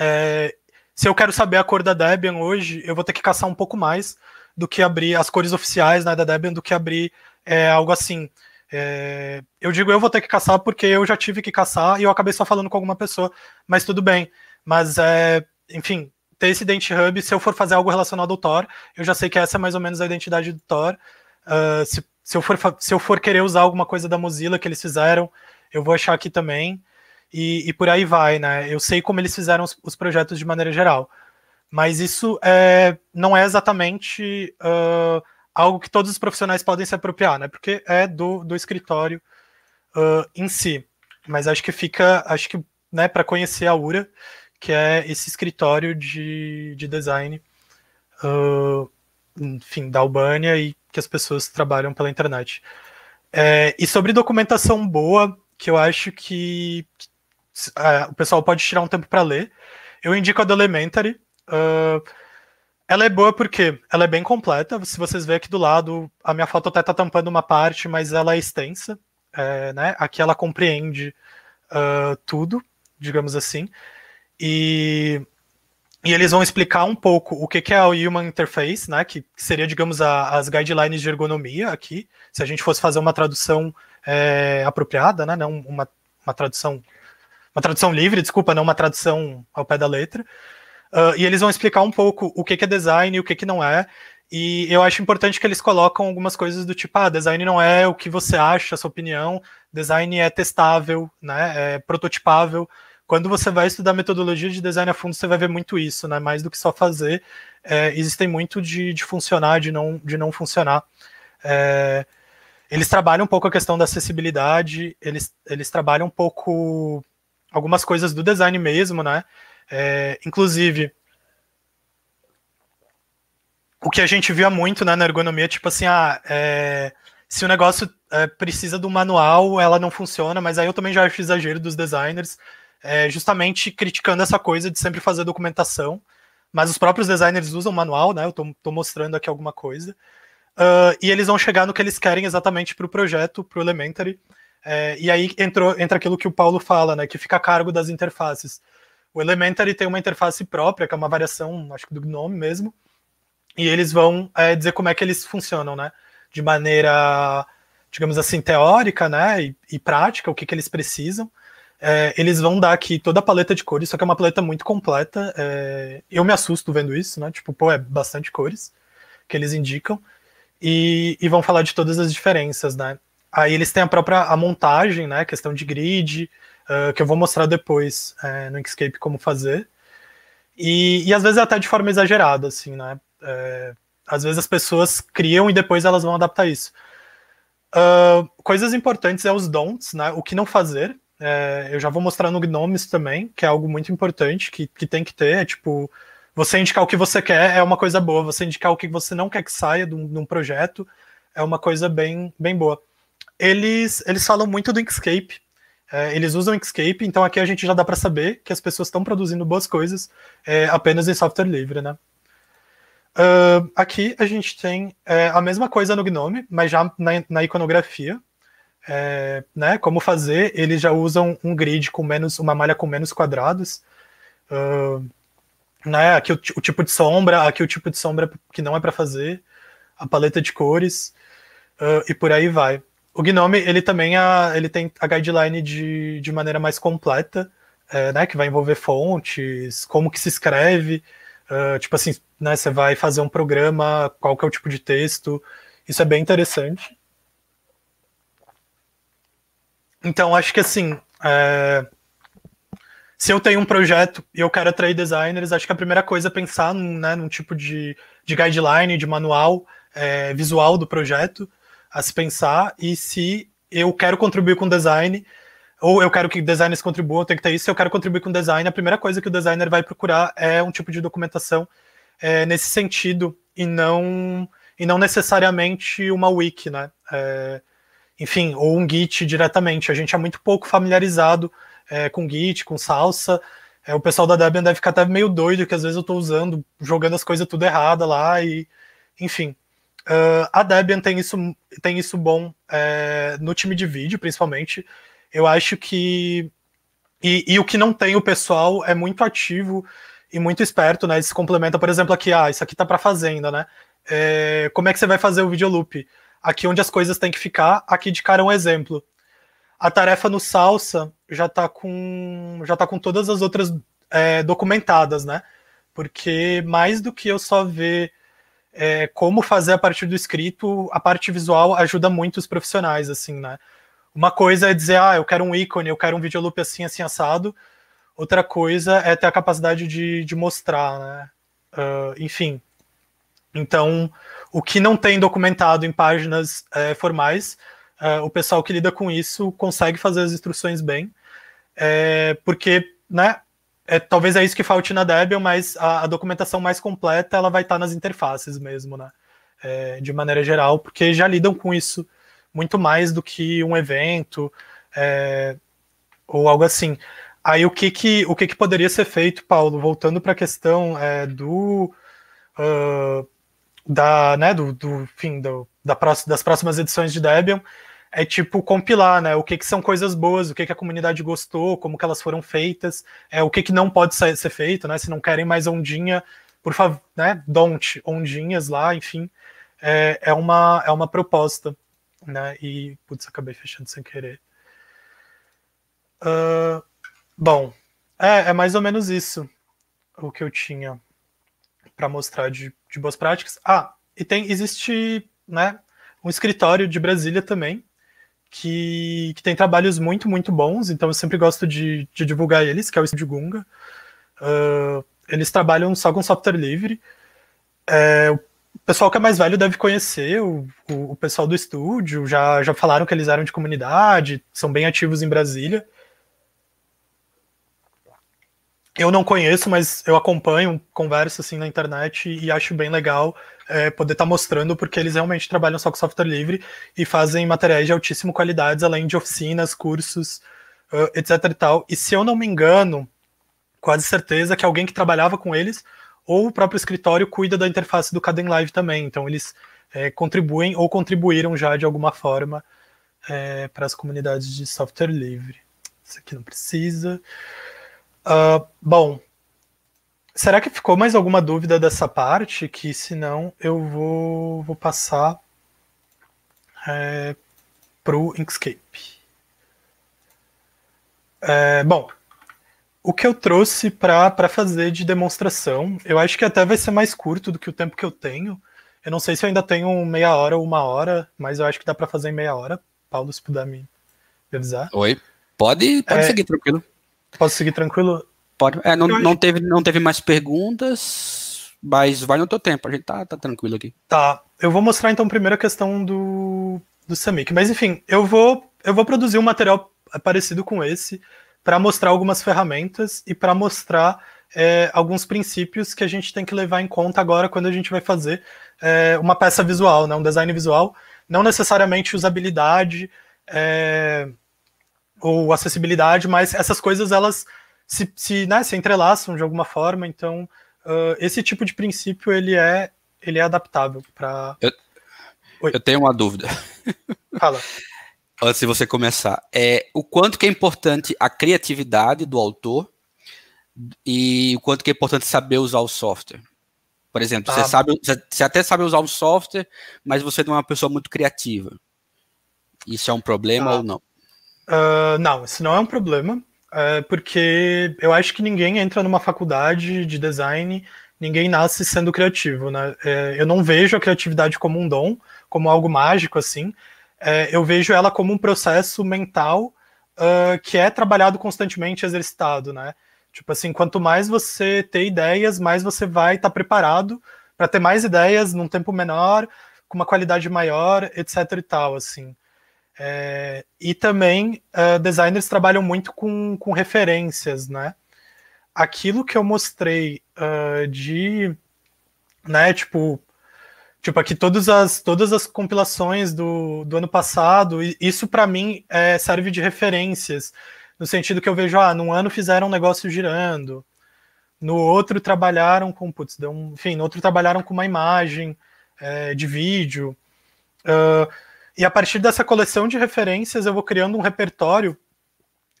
Speaker 1: é, se eu quero saber a cor da Debian hoje, eu vou ter que caçar um pouco mais do que abrir as cores oficiais né, da Debian, do que abrir é, algo assim. É, eu digo eu vou ter que caçar porque eu já tive que caçar e eu acabei só falando com alguma pessoa, mas tudo bem. Mas, é, enfim, ter esse dente Hub, se eu for fazer algo relacionado ao Thor, eu já sei que essa é mais ou menos a identidade do Thor. Uh, se, se, eu for, se eu for querer usar alguma coisa da Mozilla que eles fizeram, eu vou achar aqui também. E, e por aí vai, né? Eu sei como eles fizeram os, os projetos de maneira geral. Mas isso é, não é exatamente uh, algo que todos os profissionais podem se apropriar, né? Porque é do, do escritório uh, em si. Mas acho que fica, acho que, né, para conhecer a URA, que é esse escritório de, de design, uh, enfim, da Albânia e que as pessoas trabalham pela internet. É, e sobre documentação boa, que eu acho que é, o pessoal pode tirar um tempo para ler, eu indico a do Elementary. Uh, ela é boa porque ela é bem completa. Se vocês verem aqui do lado, a minha foto até está tampando uma parte, mas ela é extensa. É, né? Aqui ela compreende uh, tudo, digamos assim. E, e eles vão explicar um pouco o que, que é a Human Interface, né, que seria, digamos, a, as guidelines de ergonomia aqui, se a gente fosse fazer uma tradução é, apropriada, né, não uma, uma tradução uma tradução livre, desculpa, não uma tradução ao pé da letra. Uh, e eles vão explicar um pouco o que, que é design e o que, que não é. E eu acho importante que eles colocam algumas coisas do tipo, ah, design não é o que você acha, a sua opinião, design é testável, né, é prototipável, quando você vai estudar metodologia de design a fundo, você vai ver muito isso, né? Mais do que só fazer. É, existem muito de, de funcionar, de não, de não funcionar. É, eles trabalham um pouco a questão da acessibilidade, eles, eles trabalham um pouco algumas coisas do design mesmo, né? É, inclusive, o que a gente via muito né, na ergonomia, tipo assim, ah, é, se o negócio é, precisa do manual, ela não funciona, mas aí eu também já acho exagero dos designers, é, justamente criticando essa coisa de sempre fazer documentação, mas os próprios designers usam manual, né? Eu estou mostrando aqui alguma coisa. Uh, e eles vão chegar no que eles querem exatamente para o projeto, para o Elementary. É, e aí entrou, entra aquilo que o Paulo fala, né? Que fica a cargo das interfaces. O Elementary tem uma interface própria, que é uma variação, acho que do nome mesmo. E eles vão é, dizer como é que eles funcionam, né? De maneira, digamos assim, teórica, né? E, e prática, o que, que eles precisam é, eles vão dar aqui toda a paleta de cores, só que é uma paleta muito completa. É, eu me assusto vendo isso, né? Tipo, pô, é bastante cores que eles indicam. E, e, vão falar de todas as diferenças, né? Aí eles têm a própria a montagem, né? Questão de grid, uh, que eu vou mostrar depois é, no Inkscape como fazer. E, e, às vezes é até de forma exagerada, assim, né? É, às vezes as pessoas criam e depois elas vão adaptar isso. Ah, coisas importantes é os don'ts, né? O que não fazer, é, eu já vou mostrar no Gnomes também, que é algo muito importante que, que tem que ter. É tipo, você indicar o que você quer é uma coisa boa, você indicar o que você não quer que saia de um, de um projeto é uma coisa bem, bem boa. Eles, eles falam muito do Inkscape, é, eles usam Inkscape, então aqui a gente já dá para saber que as pessoas estão produzindo boas coisas é, apenas em software livre, né? Uh, aqui a gente tem é, a mesma coisa no Gnome, mas já na, na iconografia é, né, como fazer, eles já usam um grid com menos, uma malha com menos quadrados. Uh, né, aqui o, o, tipo de sombra, aqui o tipo de sombra que não é para fazer, a paleta de cores uh, e por aí vai. O Gnome ele também a, é, ele tem a guideline de, de maneira mais completa, é, né, que vai envolver fontes, como que se escreve, uh, tipo assim, né, você vai fazer um programa, qual que é o tipo de texto, isso é bem interessante. Então, acho que assim. É... Se eu tenho um projeto e eu quero atrair designers, acho que a primeira coisa é pensar num, né, num tipo de, de guideline, de manual é, visual do projeto a se pensar. E se eu quero contribuir com design, ou eu quero que designers contribuam, tem que ter isso. Se eu quero contribuir com design, a primeira coisa que o designer vai procurar é um tipo de documentação é, nesse sentido e não e não necessariamente uma wiki, né? É, enfim, ou um Git diretamente. A gente é muito pouco familiarizado é, com Git, com salsa. É, o pessoal da Debian deve ficar até meio doido, que às vezes eu estou usando, jogando as coisas tudo errada lá, e enfim. Uh, a Debian tem isso, tem isso bom é, no time de vídeo, principalmente. Eu acho que. E, e, o que não tem, o pessoal é muito ativo e muito esperto, né? Eles complementa, por exemplo, aqui, ah, isso aqui tá para fazenda, né? É, como é que você vai fazer o videoloop? loop? aqui onde as coisas têm que ficar, aqui de cara é um exemplo. A tarefa no Salsa já está com já tá com todas as outras é, documentadas, né? Porque mais do que eu só ver é, como fazer a partir do escrito, a parte visual ajuda muito os profissionais, assim, né? Uma coisa é dizer, ah, eu quero um ícone, eu quero um videoloop assim, assim, assado. Outra coisa é ter a capacidade de, de mostrar, né? Uh, enfim. Então, o que não tem documentado em páginas é, formais, é, o pessoal que lida com isso consegue fazer as instruções bem, é, porque, né, é, talvez é isso que falte na Debian, mas a, a documentação mais completa ela vai estar tá nas interfaces mesmo, né, é, de maneira geral, porque já lidam com isso muito mais do que um evento é, ou algo assim. Aí o que que, o que que poderia ser feito, Paulo? Voltando para a questão é, do... Uh, da, né, do, do fim do, da próxima, das próximas edições de Debian é tipo compilar, né? O que, que são coisas boas, o que, que a comunidade gostou, como que elas foram feitas, é, o que, que não pode ser, ser feito, né? Se não querem mais ondinha, por favor, né? Don't, ondinhas lá, enfim. É, é, uma, é uma proposta, né? E, putz, acabei fechando sem querer. Uh, bom, é, é mais ou menos isso o que eu tinha para mostrar de, de, boas práticas. Ah, e tem existe né, um escritório de Brasília também que, que tem trabalhos muito, muito bons, então eu sempre gosto de, de divulgar eles, que é o Estúdio Gunga. Uh, eles trabalham só com software livre. É, o pessoal que é mais velho deve conhecer o, o, o pessoal do estúdio, já, já falaram que eles eram de comunidade, são bem ativos em Brasília eu não conheço, mas eu acompanho conversa assim na internet e acho bem legal é, poder estar tá mostrando, porque eles realmente trabalham só com software livre e fazem materiais de altíssima qualidade, além de oficinas, cursos, uh, etc e tal. E se eu não me engano, quase certeza que alguém que trabalhava com eles ou o próprio escritório cuida da interface do Caden Live também. Então eles é, contribuem ou contribuíram já de alguma forma é, para as comunidades de software livre. Isso aqui não precisa. Uh, bom, será que ficou mais alguma dúvida dessa parte? Que se não, eu vou, vou passar é, pro Inkscape. É, bom, o que eu trouxe para fazer de demonstração, eu acho que até vai ser mais curto do que o tempo que eu tenho. Eu não sei se eu ainda tenho meia hora ou uma hora, mas eu acho que dá para fazer em meia hora. Paulo, se puder me avisar.
Speaker 2: Oi, pode, pode é, seguir tranquilo. Posso seguir tranquilo? Pode. É, não, não, teve, não teve mais perguntas, mas vai no teu tempo, a gente tá, tá tranquilo aqui. Tá.
Speaker 1: Eu vou mostrar então primeiro a questão do, do Samick. Mas enfim, eu vou, eu vou produzir um material parecido com esse para mostrar algumas ferramentas e para mostrar é, alguns princípios que a gente tem que levar em conta agora quando a gente vai fazer é, uma peça visual, né, um design visual. Não necessariamente usabilidade. É, ou acessibilidade, mas essas coisas elas se, se, né, se entrelaçam de alguma forma, então uh, esse tipo de princípio ele é, ele é adaptável para.
Speaker 2: Eu, eu, tenho uma dúvida. Fala. Antes de você começar, é, o quanto que é importante a criatividade do autor e o quanto que é importante saber usar o software. Por exemplo, você, ah. sabe, você até sabe usar um software, mas você não é uma pessoa muito
Speaker 1: criativa. Isso é um problema ah. ou não? Uh, não, isso não é um problema, uh, porque eu acho que ninguém entra numa faculdade de design, ninguém nasce sendo criativo, né? Uh, eu não vejo a criatividade como um dom, como algo mágico, assim. É, eu vejo ela como um processo mental ah, que é trabalhado constantemente, exercitado, né? Tipo assim, quanto mais você ter ideias, mais você vai estar tá preparado para ter mais ideias num tempo menor, com uma qualidade maior, etc e tal, assim. É, e também uh, designers trabalham muito com, com referências, né? Aquilo que eu mostrei uh, de, né, tipo, tipo aqui todas as todas as compilações do, do ano passado, isso para mim é, serve de referências no sentido que eu vejo, ah, num ano fizeram um negócio girando, no outro trabalharam com, putz, deu um, enfim, no outro trabalharam com uma imagem é, de vídeo. Uh, e a partir dessa coleção de referências, eu vou criando um repertório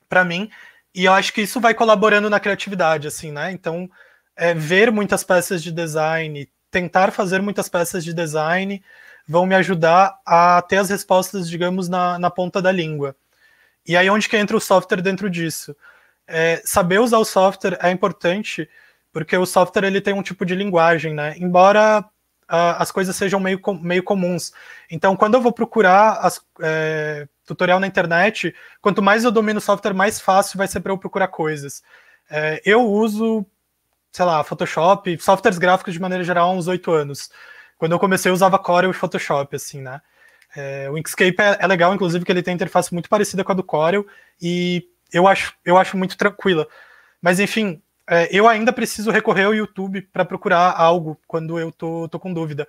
Speaker 1: para mim, e eu acho que isso vai colaborando na criatividade, assim, né? Então, é, ver muitas peças de design, tentar fazer muitas peças de design, vão me ajudar a ter as respostas, digamos, na, na ponta da língua. E aí, é onde que entra o software dentro disso? É, saber usar o software é importante, porque o software ele tem um tipo de linguagem, né? Embora uh, as coisas sejam meio, meio comuns. Então, quando eu vou procurar as, é, tutorial na internet, quanto mais eu domino o software, mais fácil vai ser para eu procurar coisas. É, eu uso, sei lá, Photoshop, softwares gráficos de maneira geral há uns oito anos. Quando eu comecei, eu usava Corel e Photoshop, assim, né? É, o Inkscape é, é, legal, inclusive, que ele tem interface muito parecida com a do Corel e eu acho, eu acho muito tranquila. Mas, enfim, é, eu ainda preciso recorrer ao YouTube para procurar algo quando eu tô, tô com dúvida.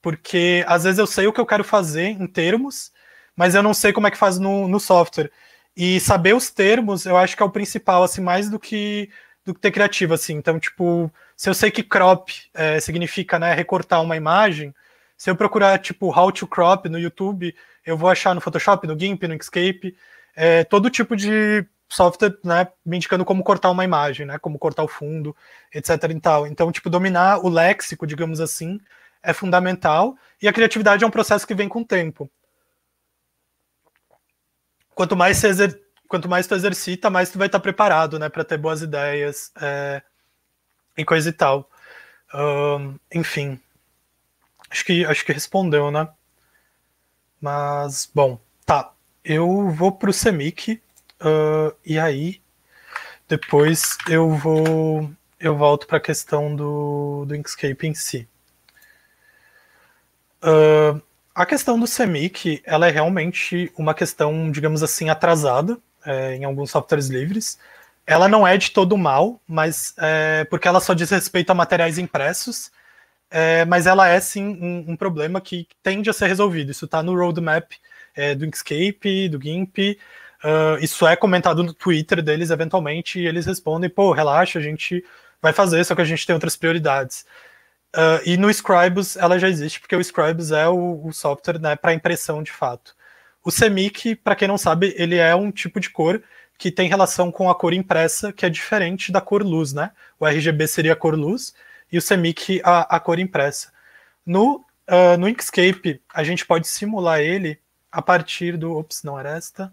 Speaker 1: Porque às vezes eu sei o que eu quero fazer em termos, mas eu não sei como é que faz no, no software. E saber os termos, eu acho que é o principal, assim, mais do que do que ter criativo, assim. Então, tipo, se eu sei que crop é, significa né, recortar uma imagem, se eu procurar, tipo, how to crop no YouTube, eu vou achar no Photoshop, no GIMP, no Inkscape, é, todo tipo de, software, né, me indicando como cortar uma imagem, né, como cortar o fundo, etc e tal. Então, tipo, dominar o léxico, digamos assim, é fundamental, e a criatividade é um processo que vem com o tempo. Quanto mais você exer... quanto mais tu exercita, mais tu vai estar preparado, né, para ter boas ideias é... e coisa e tal. Um, enfim, acho que acho que respondeu, né? Mas bom, tá. Eu vou pro Semic. Uh, e aí, depois eu vou eu volto para a questão do, do Inkscape em si. Uh, a questão do CMYK, ela é realmente uma questão, digamos assim, atrasada é, em alguns softwares livres. Ela não é de todo mal, mas é, porque ela só diz respeito a materiais impressos, é, mas ela é sim um, um, problema que tende a ser resolvido. Isso está no roadmap é, do Inkscape, do GIMP, Uh, isso é comentado no Twitter deles eventualmente, e eles respondem: pô, relaxa, a gente vai fazer, só que a gente tem outras prioridades. Uh, e no Scribus ela já existe, porque o Scribus é o, o software né, para impressão de fato. O CMYK, para quem não sabe, ele é um tipo de cor que tem relação com a cor impressa, que é diferente da cor luz, né? O RGB seria a cor luz e o CMYK a, a cor impressa. No, uh, no Inkscape, a gente pode simular ele a partir do. Ops, não era esta.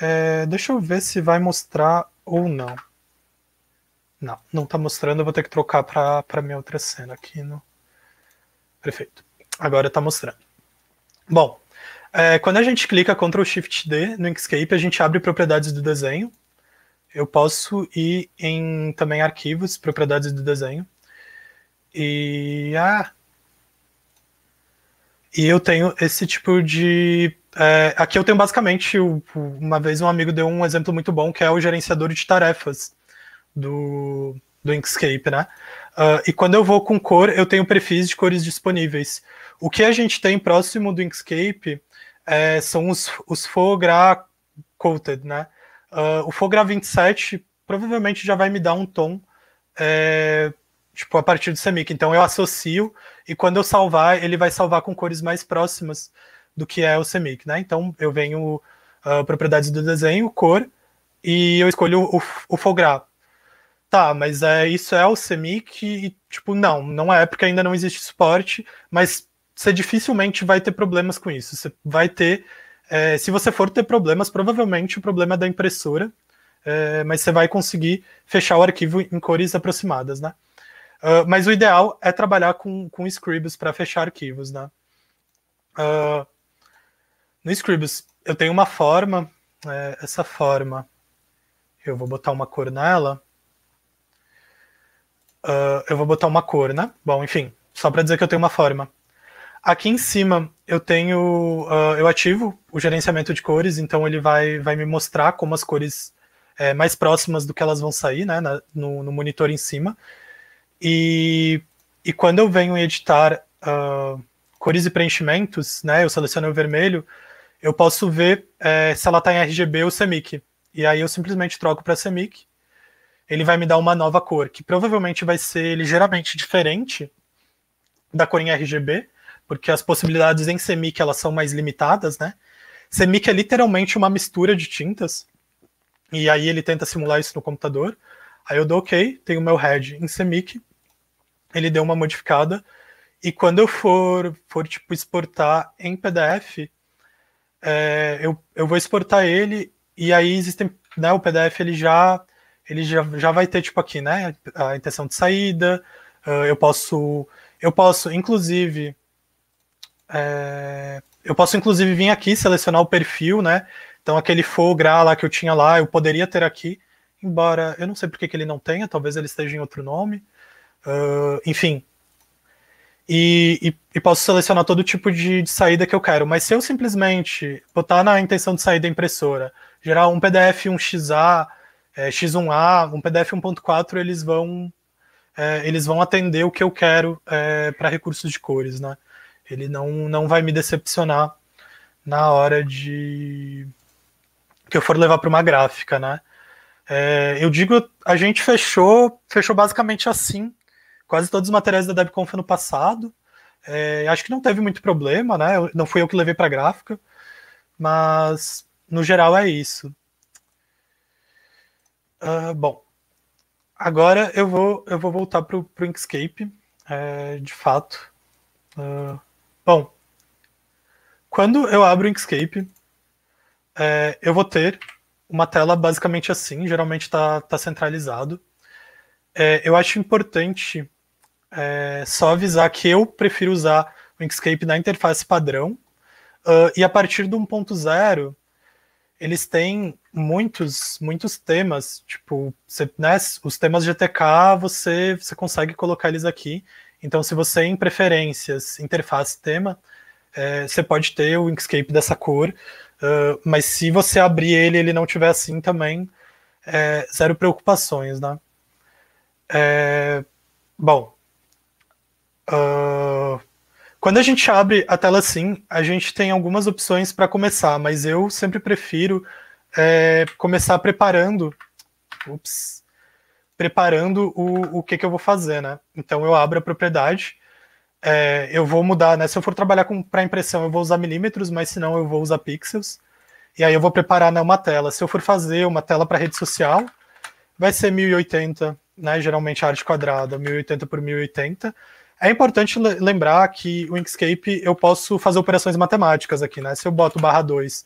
Speaker 1: É, deixa eu ver se vai mostrar ou não. Não, não está mostrando, eu vou ter que trocar para minha outra cena aqui. No... Perfeito. Agora está mostrando. Bom, é, quando a gente clica Ctrl Shift D no Inkscape, a gente abre propriedades do desenho. Eu posso ir em também arquivos, propriedades do desenho. E, ah, e eu tenho esse tipo de é, aqui eu tenho basicamente, uma vez um amigo deu um exemplo muito bom, que é o gerenciador de tarefas do, do Inkscape, né? Uh, e quando eu vou com cor, eu tenho perfis de cores disponíveis. O que a gente tem próximo do Inkscape é, são os, os Fogra Coated, né? Uh, o Fogra 27 provavelmente já vai me dar um tom é, tipo a partir do Semic. Então eu associo e quando eu salvar, ele vai salvar com cores mais próximas do que é o CMYK, né? Então eu venho uh, propriedades do desenho, cor, e eu escolho o, o Folgraph. Tá, mas é, isso é o CMYK e, tipo, não, não é, porque ainda não existe suporte, mas você dificilmente vai ter problemas com isso. Você vai ter, é, se você for ter problemas, provavelmente o problema é da impressora, é, mas você vai conseguir fechar o arquivo em cores aproximadas, né? Uh, mas o ideal é trabalhar com, com scribus para fechar arquivos, né? Uh, no Scribus, eu tenho uma forma, é, essa forma, eu vou botar uma cor nela. Uh, eu vou botar uma cor, né? Bom, enfim, só para dizer que eu tenho uma forma. Aqui em cima eu tenho, uh, eu ativo o gerenciamento de cores, então ele vai, vai me mostrar como as cores é, mais próximas do que elas vão sair, né? Na, no, no, monitor em cima. E, e quando eu venho editar uh, cores e preenchimentos, né? Eu seleciono o vermelho, eu posso ver é, se ela está em RGB ou CMYK. E aí eu simplesmente troco para CMYK. Ele vai me dar uma nova cor, que provavelmente vai ser ligeiramente diferente da cor em RGB, porque as possibilidades em CMYK elas são mais limitadas, né? CMYK é literalmente uma mistura de tintas. E aí ele tenta simular isso no computador. Aí eu dou OK, tenho meu head em CMYK. Ele deu uma modificada. E quando eu for, for tipo, exportar em PDF, é, eu, eu vou exportar ele e aí existem, né, o PDF ele já ele já, já vai ter tipo aqui, né, a intenção de saída, uh, eu posso eu posso inclusive é, eu posso inclusive vir aqui selecionar o perfil, né? Então aquele fogra lá que eu tinha lá, eu poderia ter aqui, embora eu não sei porque que ele não tenha, talvez ele esteja em outro nome. Uh, enfim, e, e, e, posso selecionar todo tipo de, de, saída que eu quero. Mas se eu simplesmente botar na intenção de saída impressora, gerar um PDF, um XA, é, X1A, um PDF 1.4, eles vão é, eles vão atender o que eu quero é, para recursos de cores, né? Ele não, não vai me decepcionar na hora de que eu for levar para uma gráfica, né? É, eu digo, a gente fechou fechou basicamente assim quase todos os materiais da DebConf no passado. É, acho que não teve muito problema, né? Não fui eu que levei para gráfica, mas no geral é isso. Uh, bom, agora eu vou, eu vou voltar para o Inkscape, é, de fato. Uh, bom, quando eu abro o Inkscape, é, eu vou ter uma tela basicamente assim, geralmente está tá centralizado. É, eu acho importante é só avisar que eu prefiro usar o Inkscape na interface padrão. Uh, e a partir do 1.0, eles têm muitos, muitos temas. Tipo, você, né, os temas GTK, você, você consegue colocar eles aqui. Então, se você em preferências, interface, tema, é, você pode ter o Inkscape dessa cor. Uh, mas se você abrir ele ele não tiver assim também, é, zero preocupações, né? É, bom, Uh, quando a gente abre a tela assim, a gente tem algumas opções para começar, mas eu sempre prefiro é, começar preparando. Ups, preparando o, o que, que eu vou fazer, né? Então eu abro a propriedade. É, eu vou mudar, né? Se eu for trabalhar para impressão, eu vou usar milímetros, mas se não, eu vou usar pixels. E aí eu vou preparar né, uma tela. Se eu for fazer uma tela para rede social, vai ser 1080, né? Geralmente arte quadrada, 1080 por 1080. É importante lembrar que o Inkscape eu posso fazer operações matemáticas aqui, né? Se eu boto barra 2,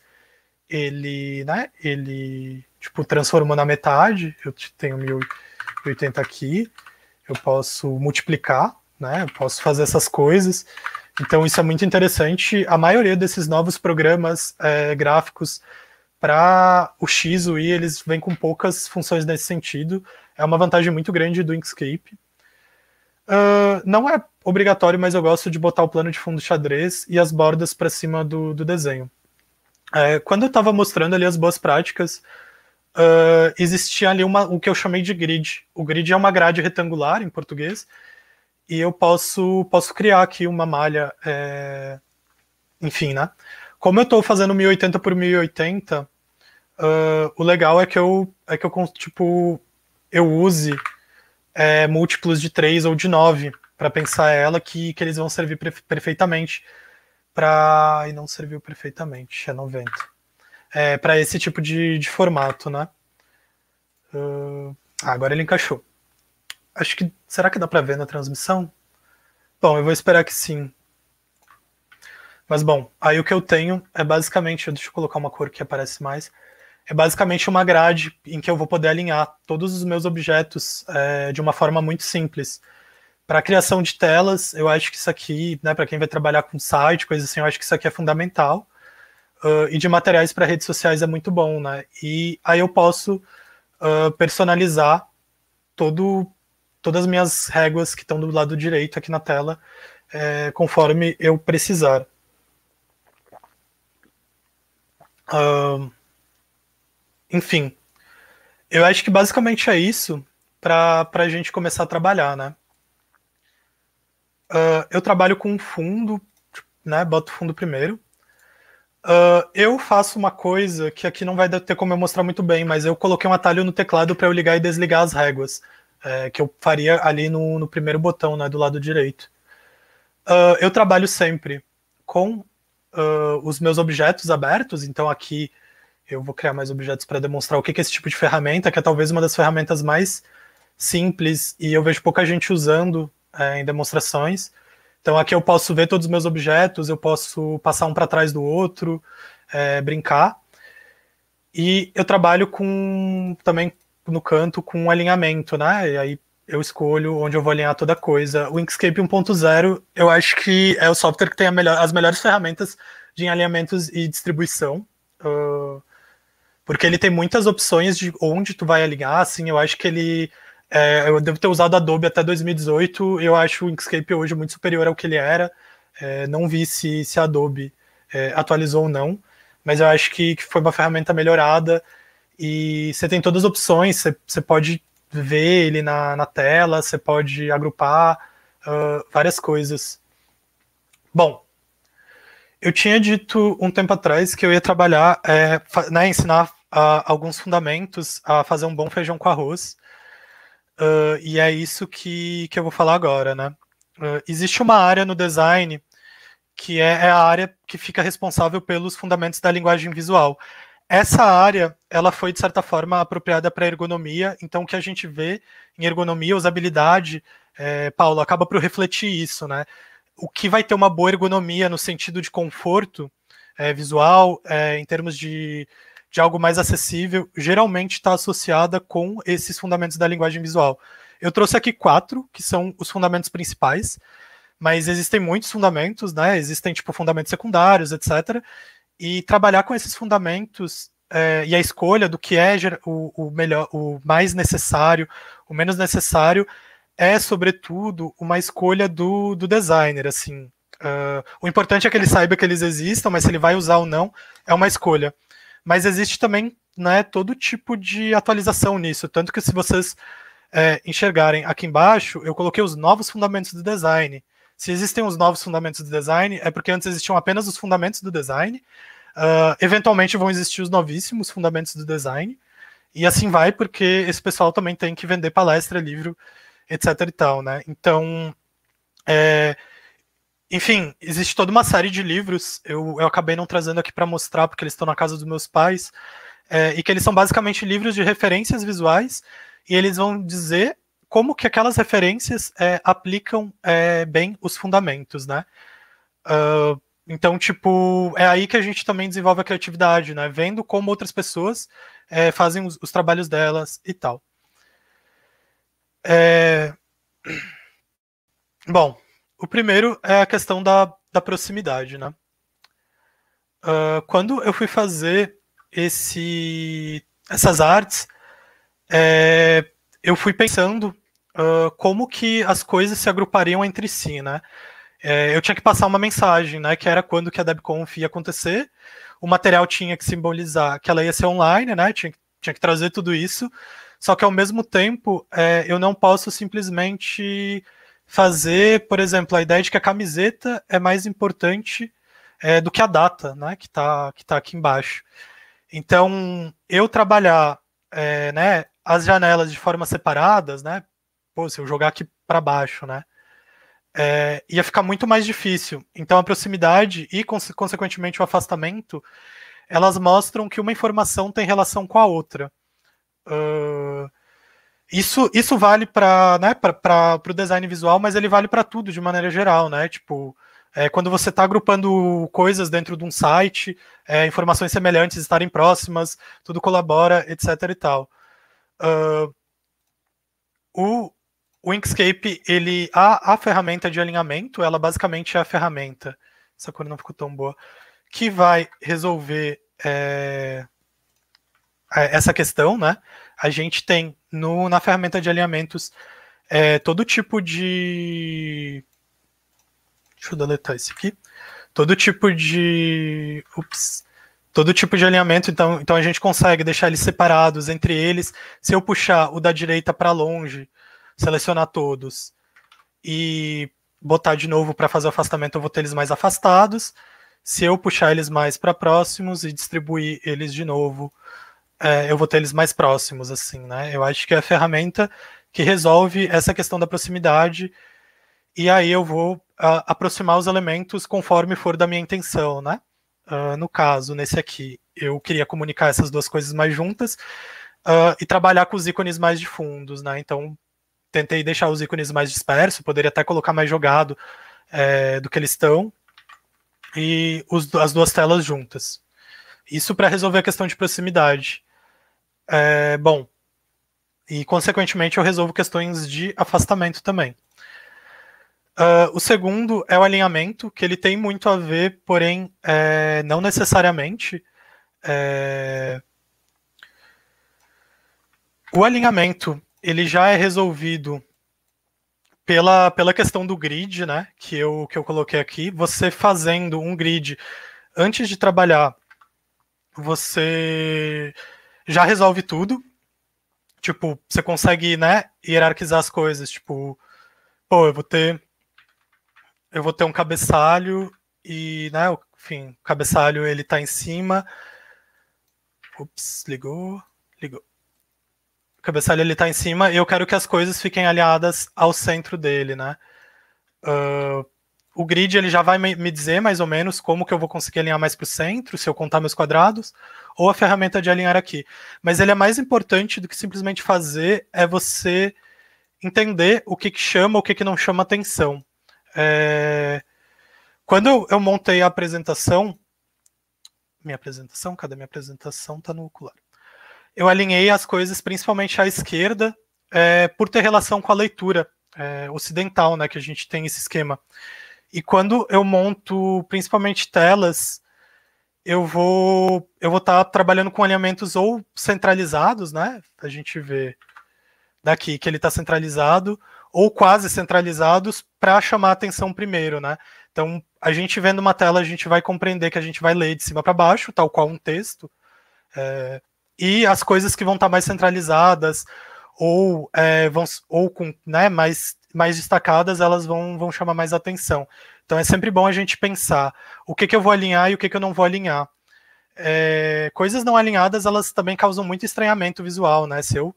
Speaker 1: ele, né? Ele, tipo, transformou na metade. Eu tenho 1080 aqui. Eu posso multiplicar, né? Eu posso fazer essas coisas. Então isso é muito interessante. A maioria desses novos programas é, gráficos para o X, o Y, eles vêm com poucas funções nesse sentido. É uma vantagem muito grande do Inkscape. Uh, não é obrigatório, mas eu gosto de botar o plano de fundo xadrez e as bordas para cima do, do desenho. É, quando eu estava mostrando ali as boas práticas, uh, existia ali uma, o que eu chamei de grid. O grid é uma grade retangular em português, e eu posso, posso criar aqui uma malha, é... enfim, né? Como eu estou fazendo 1080 por 1080, ah, o legal é que eu, é que eu tipo, eu use é, múltiplos de 3 ou de 9 para pensar ela, que, que eles vão servir perfeitamente para. E não serviu perfeitamente, é 90. É, para esse tipo de, de formato, né? Uh... Ah, agora ele encaixou. Acho que. Será que dá para ver na transmissão? Bom, eu vou esperar que sim. Mas bom, aí o que eu tenho é basicamente. Deixa eu colocar uma cor que aparece mais é basicamente uma grade em que eu vou poder alinhar todos os meus objetos é, de uma forma muito simples. Para criação de telas, eu acho que isso aqui, né, para quem vai trabalhar com site, coisa assim, eu acho que isso aqui é fundamental. Uh, e de materiais para redes sociais é muito bom, né? E aí eu posso uh, personalizar todo, todas as minhas réguas que estão do lado direito aqui na tela, é, conforme eu precisar. Uh, enfim, eu acho que basicamente é isso para a gente começar a trabalhar, né? Uh, eu trabalho com fundo, tipo, né? Boto fundo primeiro. Uh, eu faço uma coisa que aqui não vai ter como eu mostrar muito bem, mas eu coloquei um atalho no teclado para eu ligar e desligar as réguas, é, que eu faria ali no, no, primeiro botão, né, do lado direito. Uh, eu trabalho sempre com os meus objetos abertos, então aqui eu vou criar mais objetos para demonstrar o que é esse tipo de ferramenta, que é talvez uma das ferramentas mais simples e eu vejo pouca gente usando é, em demonstrações. Então aqui eu posso ver todos os meus objetos, eu posso passar um para trás do outro, é, brincar. E eu trabalho com também no canto com alinhamento, né? E aí eu escolho onde eu vou alinhar toda coisa. O Inkscape 1.0 eu acho que é o software que tem melhor, as melhores ferramentas de alinhamentos e distribuição. Uh, porque ele tem muitas opções de onde tu vai alinhar, assim, eu acho que ele é, eu devo ter usado Adobe até 2018, eu acho o Inkscape hoje muito superior ao que ele era, é, não vi se, se Adobe é, atualizou ou não, mas eu acho que, que foi uma ferramenta melhorada, e você tem todas as opções, você, pode ver ele na, na tela, você pode agrupar uh, várias coisas. Bom, eu tinha dito um tempo atrás que eu ia trabalhar, é, né, ensinar alguns fundamentos a fazer um bom feijão com arroz. Uh, e é isso que, que eu vou falar agora, né? Uh, existe uma área no design que é, é, a área que fica responsável pelos fundamentos da linguagem visual. Essa área, ela foi de certa forma apropriada para ergonomia. Então, o que a gente vê em ergonomia, usabilidade, é, Paulo, acaba por refletir isso, né? O que vai ter uma boa ergonomia no sentido de conforto é, visual, é, em termos de de algo mais acessível, geralmente está associada com esses fundamentos da linguagem visual. Eu trouxe aqui quatro, que são os fundamentos principais, mas existem muitos fundamentos, né? Existem, tipo, fundamentos secundários, etc. E trabalhar com esses fundamentos é, e a escolha do que é o, o, melhor, o mais necessário, o menos necessário, é sobretudo uma escolha do, do designer. Assim, uh, o importante é que ele saiba que eles existam, mas se ele vai usar ou não é uma escolha mas existe também né, todo tipo de atualização nisso. Tanto que se vocês é, enxergarem aqui embaixo, eu coloquei os novos fundamentos do design. Se existem os novos fundamentos do design, é porque antes existiam apenas os fundamentos do design. Uh, eventualmente vão existir os novíssimos fundamentos do design. E assim vai, porque esse pessoal também tem que vender palestra, livro, etc e tal, né? Então, é, enfim, existe toda uma série de livros, eu, eu acabei não trazendo aqui para mostrar, porque eles estão na casa dos meus pais, é, e que eles são basicamente livros de referências visuais, e eles vão dizer como que aquelas referências é, aplicam é, bem os fundamentos, né? Uh, então, tipo, é aí que a gente também desenvolve a criatividade, né? Vendo como outras pessoas é, fazem os, os, trabalhos delas e tal. É, bom, o primeiro é a questão da, da proximidade, né? Uh, quando eu fui fazer esse, essas artes, é, eu fui pensando uh, como que as coisas se agrupariam entre si, né? É, eu tinha que passar uma mensagem, né? Que era quando que a DebConf ia acontecer. O material tinha que simbolizar que ela ia ser online, né? Tinha, tinha que trazer tudo isso. Só que ao mesmo tempo, é, eu não posso simplesmente fazer, por exemplo, a ideia de que a camiseta é mais importante é, do que a data, né, que está que tá aqui embaixo. Então, eu trabalhar é, né, as janelas de forma separadas, né, pô, se eu jogar aqui para baixo, né, é, ia ficar muito mais difícil. Então, a proximidade e, consequentemente, o afastamento, elas mostram que uma informação tem relação com a outra. Uh, isso, isso vale para né, o design visual, mas ele vale para tudo de maneira geral, né? Tipo, é, quando você está agrupando coisas dentro de um site, é, informações semelhantes estarem próximas, tudo colabora, etc. e tal. Uh, o, o Inkscape, ele a, a ferramenta de alinhamento, ela basicamente é a ferramenta. Essa cor não ficou tão boa. Que vai resolver. É essa questão, né? A gente tem no, na ferramenta de alinhamentos é, todo tipo de. Deixa eu deletar isso aqui. Todo tipo de. Ups. Todo tipo de alinhamento, então, então a gente consegue deixar eles separados entre eles. Se eu puxar o da direita para longe, selecionar todos e botar de novo para fazer o afastamento, eu vou ter eles mais afastados. Se eu puxar eles mais para próximos e distribuir eles de novo é, eu vou ter eles mais próximos, assim, né? Eu acho que é a ferramenta que resolve essa questão da proximidade, e aí eu vou a, aproximar os elementos conforme for da minha intenção, né? Uh, no caso, nesse aqui, eu queria comunicar essas duas coisas mais juntas uh, e trabalhar com os ícones mais fundos, né? Então, tentei deixar os ícones mais dispersos, poderia até colocar mais jogado é, do que eles estão, e os, as duas telas juntas. Isso para resolver a questão de proximidade. É, bom, e consequentemente eu resolvo questões de afastamento também. Uh, o segundo é o alinhamento, que ele tem muito a ver, porém, é, não necessariamente. É... O alinhamento ele já é resolvido pela, pela questão do grid, né? Que eu, que eu coloquei aqui. Você fazendo um grid antes de trabalhar, você já resolve tudo. Tipo, você consegue, né, hierarquizar as coisas. Tipo, pô, eu vou ter. Eu vou ter um cabeçalho e, né, enfim, o cabeçalho ele tá em cima. Ups, ligou, ligou. O cabeçalho ele tá em cima e eu quero que as coisas fiquem alinhadas ao centro dele, né? Uh, o grid ele já vai me dizer mais ou menos como que eu vou conseguir alinhar mais para o centro se eu contar meus quadrados ou a ferramenta de alinhar aqui. Mas ele é mais importante do que simplesmente fazer, é você entender o que, que chama, o que, que não chama atenção. É... Quando eu, montei a apresentação, minha apresentação, cadê minha apresentação? Tá no ocular. Eu alinhei as coisas principalmente à esquerda, é, por ter relação com a leitura é, ocidental, né, que a gente tem esse esquema. E quando eu monto principalmente telas, eu vou eu vou estar tá trabalhando com alinhamentos ou centralizados, né? A gente vê daqui que ele está centralizado ou quase centralizados para chamar atenção primeiro, né? Então, a gente vendo uma tela, a gente vai compreender que a gente vai ler de cima para baixo, tal qual um texto, é, e as coisas que vão estar tá mais centralizadas ou é, vão ou com né, mais mais destacadas, elas vão vão chamar mais atenção. Então é sempre bom a gente pensar o que, que eu vou alinhar e o que, que eu não vou alinhar. É, coisas não alinhadas, elas também causam muito estranhamento visual, né? Se eu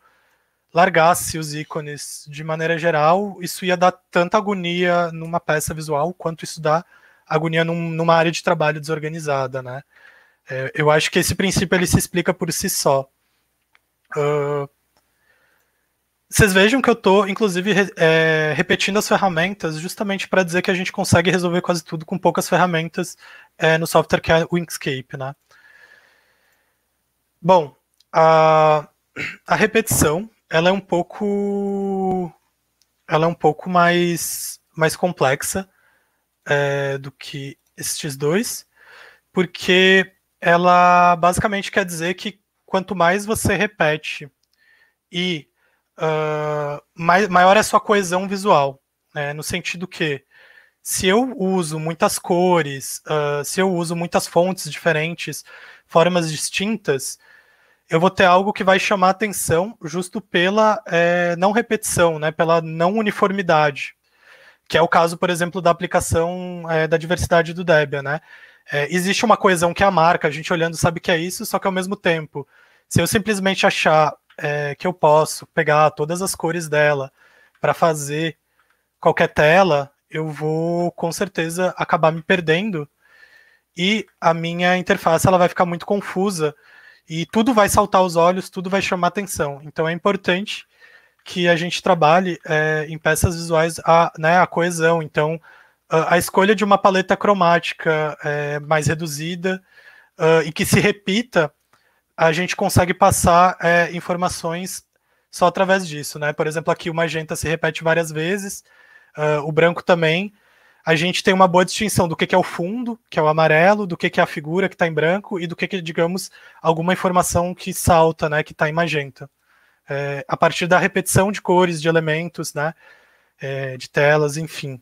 Speaker 1: largasse os ícones de maneira geral, isso ia dar tanta agonia numa peça visual quanto isso dá agonia num, numa área de trabalho desorganizada, né? É, eu acho que esse princípio ele se explica por si só. Uh, vocês vejam que eu estou, inclusive, é, repetindo as ferramentas justamente para dizer que a gente consegue resolver quase tudo com poucas ferramentas é, no software que é o Inkscape, né? Bom, a, a repetição, ela é um pouco, ela é um pouco mais, mais complexa é, do que estes dois, porque ela basicamente quer dizer que quanto mais você repete e uh, maior é a sua coesão visual, né? no sentido que se eu uso muitas cores, uh, se eu uso muitas fontes diferentes, formas distintas, eu vou ter algo que vai chamar atenção justo pela é, não repetição, né? pela não uniformidade, que é o caso, por exemplo, da aplicação é, da diversidade do Debian, né? É, existe uma coesão que é a marca, a gente olhando sabe que é isso, só que ao mesmo tempo, se eu simplesmente achar é, que eu posso pegar todas as cores dela para fazer qualquer tela, eu vou com certeza acabar me perdendo e a minha interface ela vai ficar muito confusa e tudo vai saltar os olhos, tudo vai chamar atenção. Então é importante que a gente trabalhe é, em peças visuais a, né, a coesão. Então a, a escolha de uma paleta cromática é, mais reduzida uh, e que se repita a gente consegue passar é, informações só através disso, né? Por exemplo, aqui o magenta se repete várias vezes, uh, o branco também. A gente tem uma boa distinção do que, que é o fundo, que é o amarelo, do que, que é a figura que está em branco e do que, que, digamos, alguma informação que salta, né, que está em magenta. É, a partir da repetição de cores, de elementos, né, é, de telas, enfim.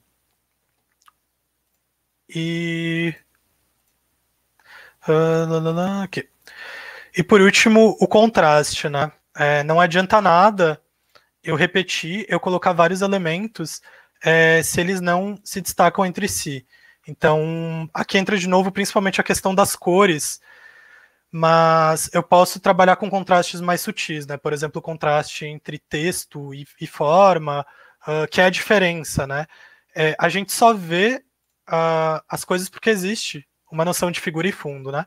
Speaker 1: E. Uh, lá, lá, lá, aqui. E por último, o contraste, né? É, não adianta nada eu repetir, eu colocar vários elementos é, se eles não se destacam entre si. Então, aqui entra de novo principalmente a questão das cores, mas eu posso trabalhar com contrastes mais sutis, né? Por exemplo, o contraste entre texto e, e forma, uh, que é a diferença, né? É, a gente só vê uh, as coisas porque existe uma noção de figura e fundo, né?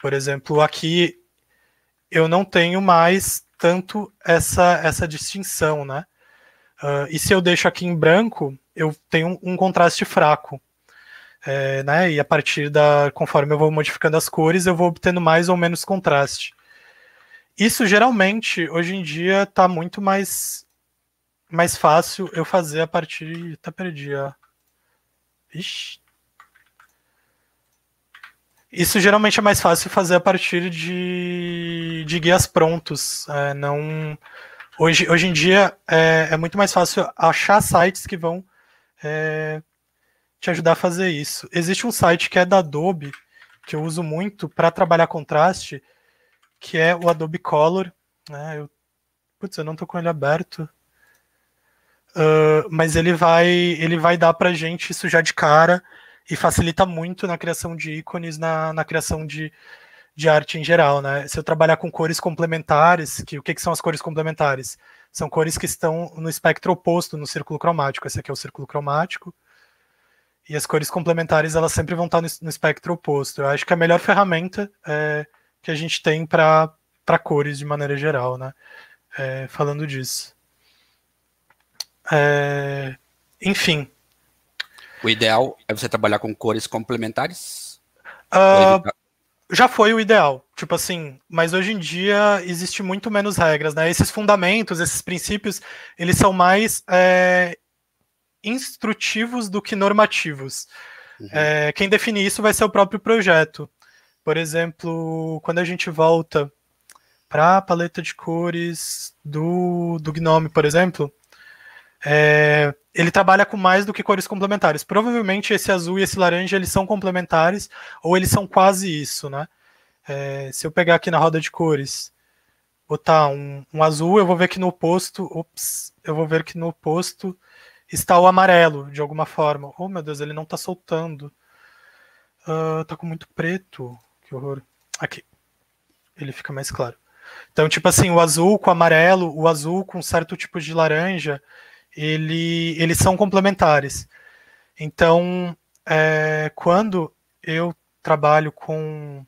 Speaker 1: Por exemplo, aqui eu não tenho mais tanto essa, essa distinção, né? Uh, e se eu deixo aqui em branco, eu tenho um, um contraste fraco. É, né? E a partir da. conforme eu vou modificando as cores, eu vou obtendo mais ou menos contraste. Isso geralmente, hoje em dia, está muito mais, mais fácil eu fazer a partir. Tá, perdi Ixi, isso geralmente é mais fácil fazer a partir de, de guias prontos. É, não hoje, hoje em dia é, é, muito mais fácil achar sites que vão é, te ajudar a fazer isso. Existe um site que é da Adobe, que eu uso muito para trabalhar contraste, que é o Adobe Color. Né? Eu, putz, eu não estou com ele aberto. Uh, mas ele vai ele vai dar para gente isso já de cara e facilita muito na criação de ícones, na, na criação de, de arte em geral, né? Se eu trabalhar com cores complementares, que o que, que são as cores complementares? São cores que estão no espectro oposto, no círculo cromático. Esse aqui é o círculo cromático. E as cores complementares, elas sempre vão estar no, no espectro oposto. Eu acho que a melhor ferramenta é, que a gente tem para cores de maneira geral, né? É, falando disso. É, enfim,
Speaker 2: o ideal é você trabalhar com cores complementares?
Speaker 1: Uh, já foi o ideal, tipo assim, mas hoje em dia existe muito menos regras, né? Esses fundamentos, esses princípios, eles são mais é, instrutivos do que normativos. Uhum. É, quem define isso vai ser o próprio projeto. Por exemplo, quando a gente volta para a paleta de cores do, do Gnome, por exemplo, é, ele trabalha com mais do que cores complementares. Provavelmente esse azul e esse laranja eles são complementares ou eles são quase isso, né? É, se eu pegar aqui na roda de cores, botar um, um, azul, eu vou ver que no oposto, ops, eu vou ver que no oposto está o amarelo de alguma forma. Oh meu Deus, ele não está soltando. Uh, tá com muito preto, que horror. Aqui, ele fica mais claro. Então, tipo assim, o azul com o amarelo, o azul com certo tipo de laranja, ele, eles são complementares. Então, é, quando eu trabalho com,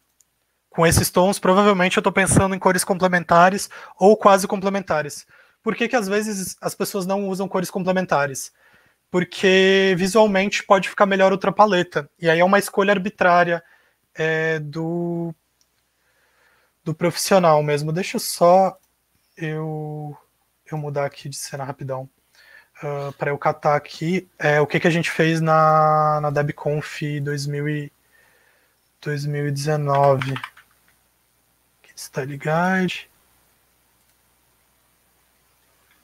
Speaker 1: com esses tons, provavelmente eu estou pensando em cores complementares ou quase complementares. Por que, que às vezes as pessoas não usam cores complementares? Porque visualmente pode ficar melhor outra paleta. E aí é uma escolha arbitrária é, do, do profissional mesmo. Deixa só eu, eu mudar aqui de cena rapidão uh, ah, para eu catar aqui é o que, que a gente fez na, na DebConf 2000 e 2019. Aqui está Guide.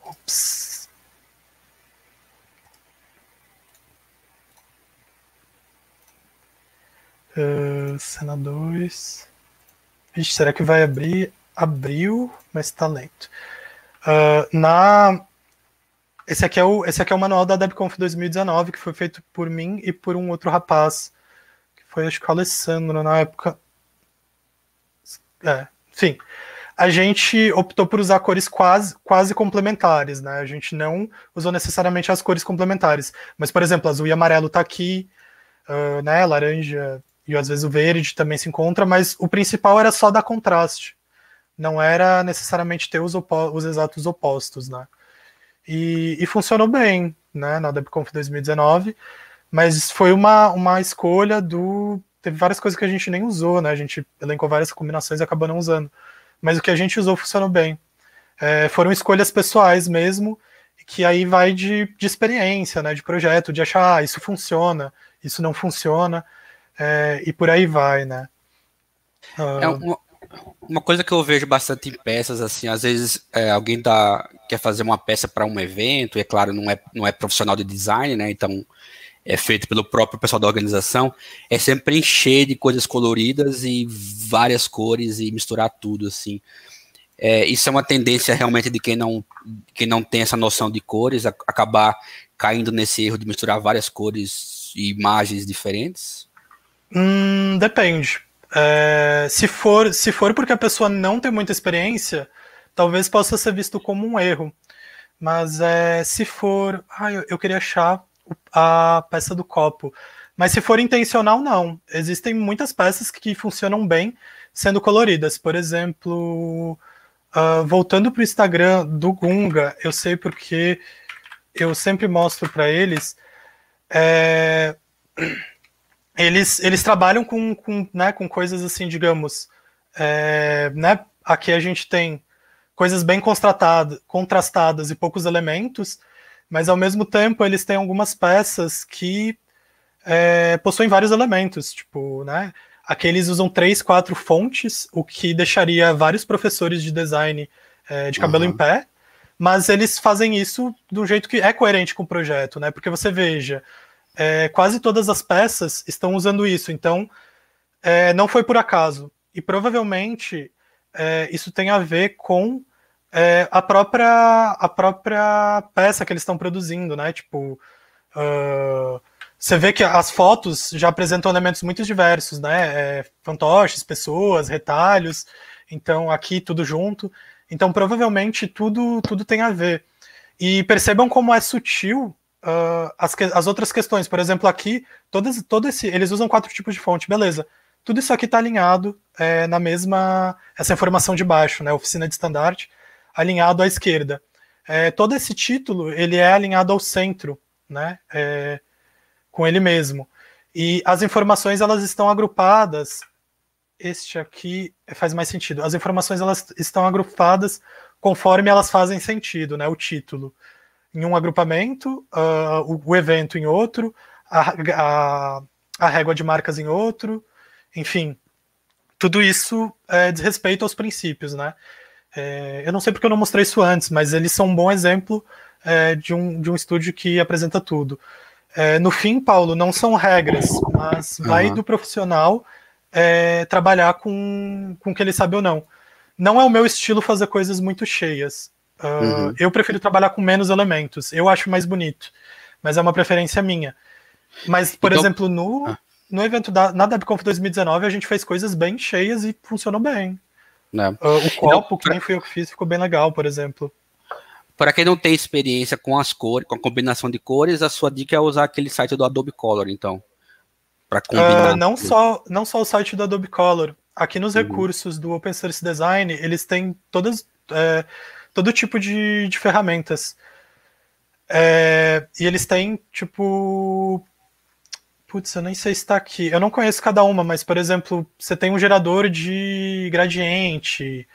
Speaker 1: Ops. Uh, cena 2. Vixe, será que vai abrir? Abriu, mas está lento. Uh, na esse aqui, é o, esse aqui é o manual da DebConf 2019, que foi feito por mim e por um outro rapaz, que foi, acho que o Alessandro, na época. É, enfim. A gente optou por usar cores quase, quase complementares, né? A gente não usou necessariamente as cores complementares. Mas, por exemplo, azul e amarelo tá aqui, uh, né? Laranja e às vezes o verde também se encontra, mas o principal era só dar contraste. Não era necessariamente ter os, os exatos opostos, né? e, e funcionou bem né, na DebConf 2019, mas foi uma, uma escolha do. Teve várias coisas que a gente nem usou, né? A gente elencou várias combinações e acabou não usando. Mas o que a gente usou funcionou bem. É, foram escolhas pessoais mesmo, que aí vai de, de experiência, né? De projeto, de achar, ah, isso funciona, isso não funciona, é, e por aí vai, né? Uh... É
Speaker 2: uma coisa que eu vejo bastante em peças, assim, às vezes é, alguém dá, quer fazer uma peça para um evento, e é claro, não é, não é profissional de design, né? Então é feito pelo próprio pessoal da organização, é sempre encher de coisas coloridas e várias cores e misturar tudo, assim. É, isso é uma tendência realmente de quem não, quem não tem essa noção de cores, a, acabar caindo nesse erro de misturar várias cores
Speaker 1: e imagens
Speaker 2: diferentes?
Speaker 1: Hum, depende é, se, for, se for porque a pessoa não tem muita experiência, talvez possa ser visto como um erro. Mas é, se for. Ah, eu, eu queria achar a peça do copo. Mas se for intencional, não. Existem muitas peças que funcionam bem sendo coloridas. Por exemplo, uh, voltando para o Instagram do Gunga, eu sei porque eu sempre mostro para eles. É eles, eles trabalham com, com, né, com coisas assim, digamos, é, né, aqui a gente tem coisas bem contrastadas e poucos elementos, mas ao mesmo tempo eles têm algumas peças que é, possuem vários elementos, tipo, né, aqui eles usam três, quatro fontes, o que deixaria vários professores de design é, de cabelo uhum. em pé, mas eles fazem isso do jeito que é coerente com o projeto, né, porque você veja, é, quase todas as peças estão usando isso, então é, não foi por acaso. E provavelmente é, isso tem a ver com é, a, própria, a própria peça que eles estão produzindo, né? Tipo, uh, você vê que as fotos já apresentam elementos muito diversos, né? É, fantoches, pessoas, retalhos, então aqui tudo junto. Então provavelmente tudo, tudo tem a ver. E percebam como é sutil uh, as, que, as outras questões. Por exemplo, aqui, todas, todo esse, eles usam quatro tipos de fonte, beleza. Tudo isso aqui está alinhado é, na mesma. Essa informação de baixo, né? Oficina de estandarte, alinhado à esquerda. É, todo esse título ele é alinhado ao centro, né? É, com ele mesmo. E as informações elas estão agrupadas. Este aqui faz mais sentido. As informações elas estão agrupadas conforme elas fazem sentido, né? O título em um agrupamento, uh, o, evento em outro, a, a, a, régua de marcas em outro, enfim, tudo isso é, diz respeito aos princípios, né? É, eu não sei porque eu não mostrei isso antes, mas eles são um bom exemplo é, de, um, de um estúdio que apresenta tudo. É, no fim, Paulo, não são regras, mas uhum. vai do profissional é, trabalhar com, com o que ele sabe ou não. Não é o meu estilo fazer coisas muito cheias uhum. Eu prefiro trabalhar com menos elementos. Eu acho mais bonito, mas é uma preferência minha. Mas, por então... exemplo, no, ah. no evento da, na DevConf 2019, a gente fez coisas bem cheias e funcionou bem.
Speaker 2: É. Uh, o copo,
Speaker 1: então, que nem fui eu que fiz, ficou bem legal, por exemplo.
Speaker 2: Para quem não tem experiência com as cores, com a combinação de cores, a sua dica é usar aquele site do Adobe Color, então. Para combinar. Uh, não, só,
Speaker 1: não só o site do Adobe Color. Aqui nos uhum. recursos do Open Source Design, eles têm todas. É, todo tipo de, de ferramentas. É, e eles têm, tipo. Putz, eu nem sei se está aqui. Eu não conheço cada uma, mas, por exemplo, você tem um gerador de gradiente.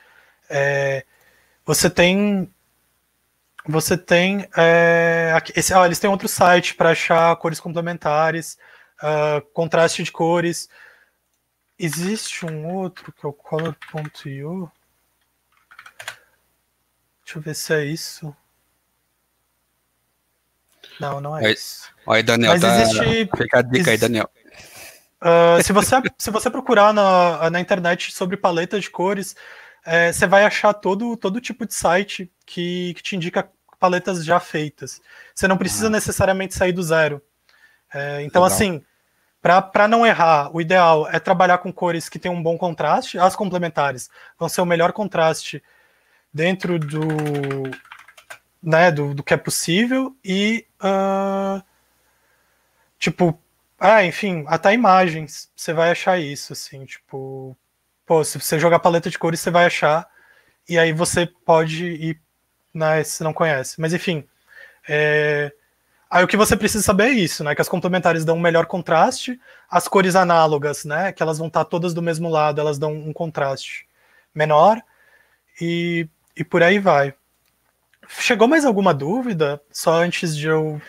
Speaker 1: É, você tem. Você tem. É, esse, eles têm outro site para achar cores complementares, uh, contraste de cores. Existe um outro que é o color.io. Deixa eu ver se é isso. Não, não é aí, isso. Olha aí, Daniel. Mas tá, existe,
Speaker 2: fica a dica aí, Daniel.
Speaker 1: Uh, se, você, se você procurar na, na internet sobre paleta de cores, é, você vai achar todo, todo tipo de site que, que te indica paletas já feitas. Você não precisa ah. necessariamente sair do zero. É, então, Legal. assim, para não errar, o ideal é trabalhar com cores que têm um bom contraste. As complementares vão ser o melhor contraste dentro do, né, do, do que é possível e, uh, tipo, ah, enfim, até imagens, você vai achar isso, assim, tipo, pô, se você jogar paleta de cores, você vai achar, e aí você pode ir, né, se não conhece. Mas, enfim, é... aí o que você precisa saber é isso, né, que as complementares dão um melhor contraste, as cores análogas, né, que elas vão estar todas do mesmo lado, elas dão um contraste menor, e e por aí vai. Chegou mais alguma dúvida? Só antes de eu.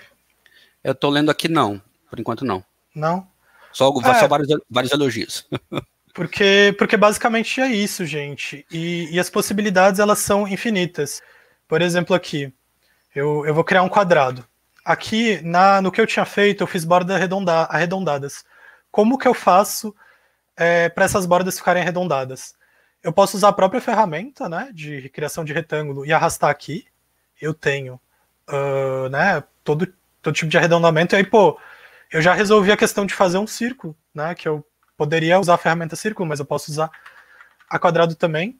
Speaker 2: Eu tô lendo aqui, não. Por enquanto, não. Não? Só, é, só vários, vários elogios.
Speaker 1: porque, porque basicamente é isso, gente. E, e as possibilidades, elas são infinitas. Por exemplo, aqui. Eu, eu vou criar um quadrado. Aqui, na, no que eu tinha feito, eu fiz bordas arredondadas. Como que eu faço é, eh, para essas bordas ficarem arredondadas? Eu posso usar a própria ferramenta né, de criação de retângulo e arrastar aqui. Eu tenho uh, né, todo, todo tipo de arredondamento. E aí, pô, eu já resolvi a questão de fazer um círculo, né? Que eu poderia usar a ferramenta círculo, mas eu posso usar a quadrado também.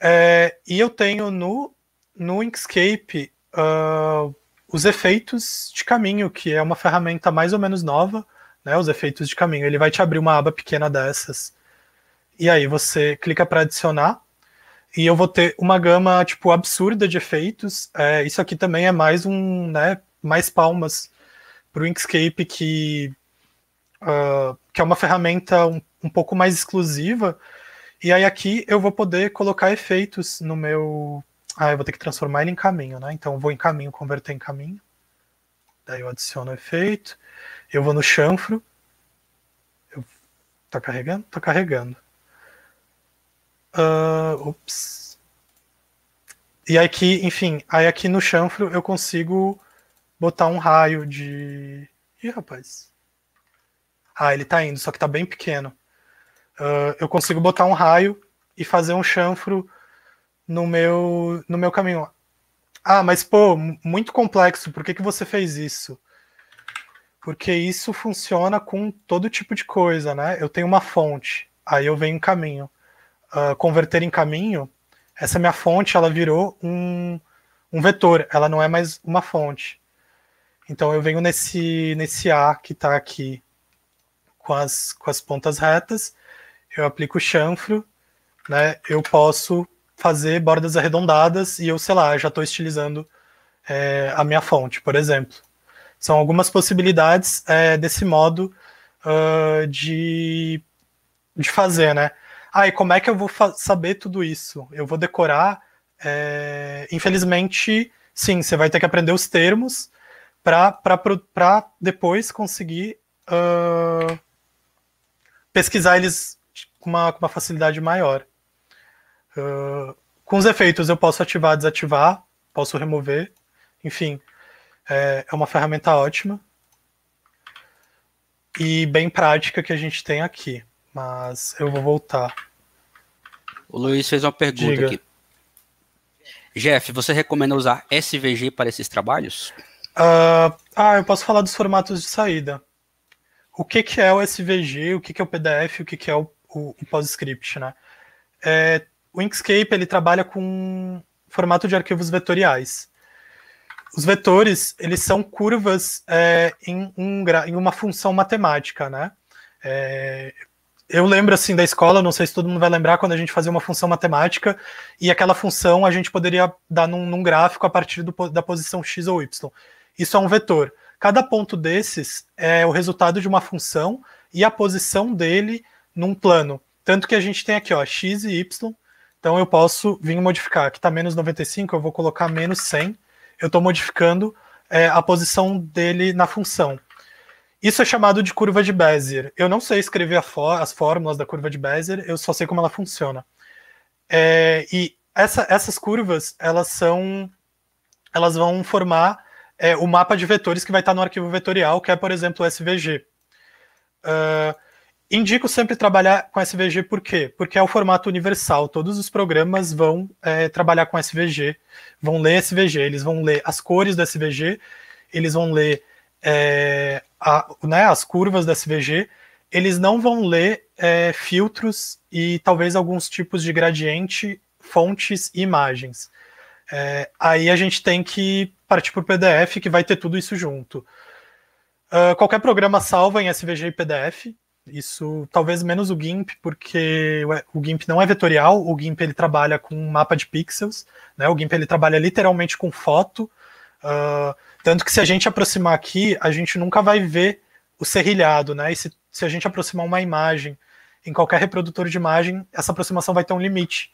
Speaker 1: É, e eu tenho no, no Inkscape uh, os efeitos de caminho, que é uma ferramenta mais ou menos nova, né? Os efeitos de caminho. Ele vai te abrir uma aba pequena dessas e aí você clica para adicionar e eu vou ter uma gama tipo absurda de efeitos. É, isso aqui também é mais um, né, mais palmas para o Inkscape que uh, que é uma ferramenta um, um pouco mais exclusiva. E aí aqui eu vou poder colocar efeitos no meu. Ah, eu vou ter que transformar ele em caminho, né? Então eu vou em caminho, converter em caminho. Daí eu adiciono o efeito. Eu vou no chanfro. Eu... Tá carregando? Tá carregando. Uh, ah, ups. E aqui, enfim, aí aqui no chanfro eu consigo botar um raio de. Ih, rapaz. Ah, ele tá indo, só que tá bem pequeno. Uh, eu consigo botar um raio e fazer um chanfro no meu, no meu caminho. Ah, mas pô, muito complexo, por que, que você fez isso? Porque isso funciona com todo tipo de coisa, né? Eu tenho uma fonte, aí eu venho um caminho uh, converter em caminho, essa minha fonte ela virou um, um vetor, ela não é mais uma fonte. Então eu venho nesse, nesse A que está aqui com as, com as pontas retas, eu aplico chanfro, né? Eu posso fazer bordas arredondadas e eu, sei lá, já estou estilizando é, a minha fonte, por exemplo. São algumas possibilidades é, desse modo uh, de, de fazer, né? Ah, e como é que eu vou saber tudo isso? Eu vou decorar. É... Infelizmente, sim, você vai ter que aprender os termos para depois conseguir uh, pesquisar eles com uma, com uma facilidade maior. Uh, com os efeitos, eu posso ativar, desativar, posso remover, enfim, é, é uma ferramenta ótima e bem prática que a gente tem aqui mas eu vou voltar.
Speaker 2: O Luiz fez uma pergunta Diga. aqui. Jeff, você recomenda usar SVG para esses trabalhos?
Speaker 1: Uh, ah, eu posso falar dos formatos de saída. O que, que é o SVG, o que, que é o PDF, o que, que é o, o, o PostScript, né? É, o Inkscape ele trabalha com formato de arquivos vetoriais. Os vetores eles são curvas é, em, um em, uma função matemática, né? É, eu lembro assim da escola, não sei se todo mundo vai lembrar, quando a gente fazia uma função matemática e aquela função a gente poderia dar num, num gráfico a partir do, da posição x ou y. Isso é um vetor. Cada ponto desses é o resultado de uma função e a posição dele num plano. Tanto que a gente tem aqui, ó, x e y. Então eu posso vir modificar. Aqui está menos 95, eu vou colocar menos 100. Eu estou modificando é, a posição dele na função. Isso é chamado de curva de Bézier. Eu não sei escrever fó as fórmulas da curva de Bézier, eu só sei como ela funciona. É, e essa, essas curvas, elas são. Elas vão formar é, o mapa de vetores que vai estar no arquivo vetorial, que é, por exemplo, o SVG. Uh, indico sempre trabalhar com SVG por quê? Porque é o formato universal. Todos os programas vão é, trabalhar com SVG, vão ler SVG, eles vão ler as cores do SVG, eles vão ler é, a, né, as curvas da SVG, eles não vão ler é, filtros e talvez alguns tipos de gradiente, fontes e imagens. É, aí a gente tem que partir para o PDF, que vai ter tudo isso junto. Uh, qualquer programa salva em SVG e PDF, isso talvez menos o GIMP, porque o GIMP não é vetorial, o GIMP ele trabalha com mapa de pixels, né? o GIMP ele trabalha literalmente com foto. Uh, tanto que se a gente aproximar aqui, a gente nunca vai ver o serrilhado, né? E se, se a gente aproximar uma imagem em qualquer reprodutor de imagem, essa aproximação vai ter um limite.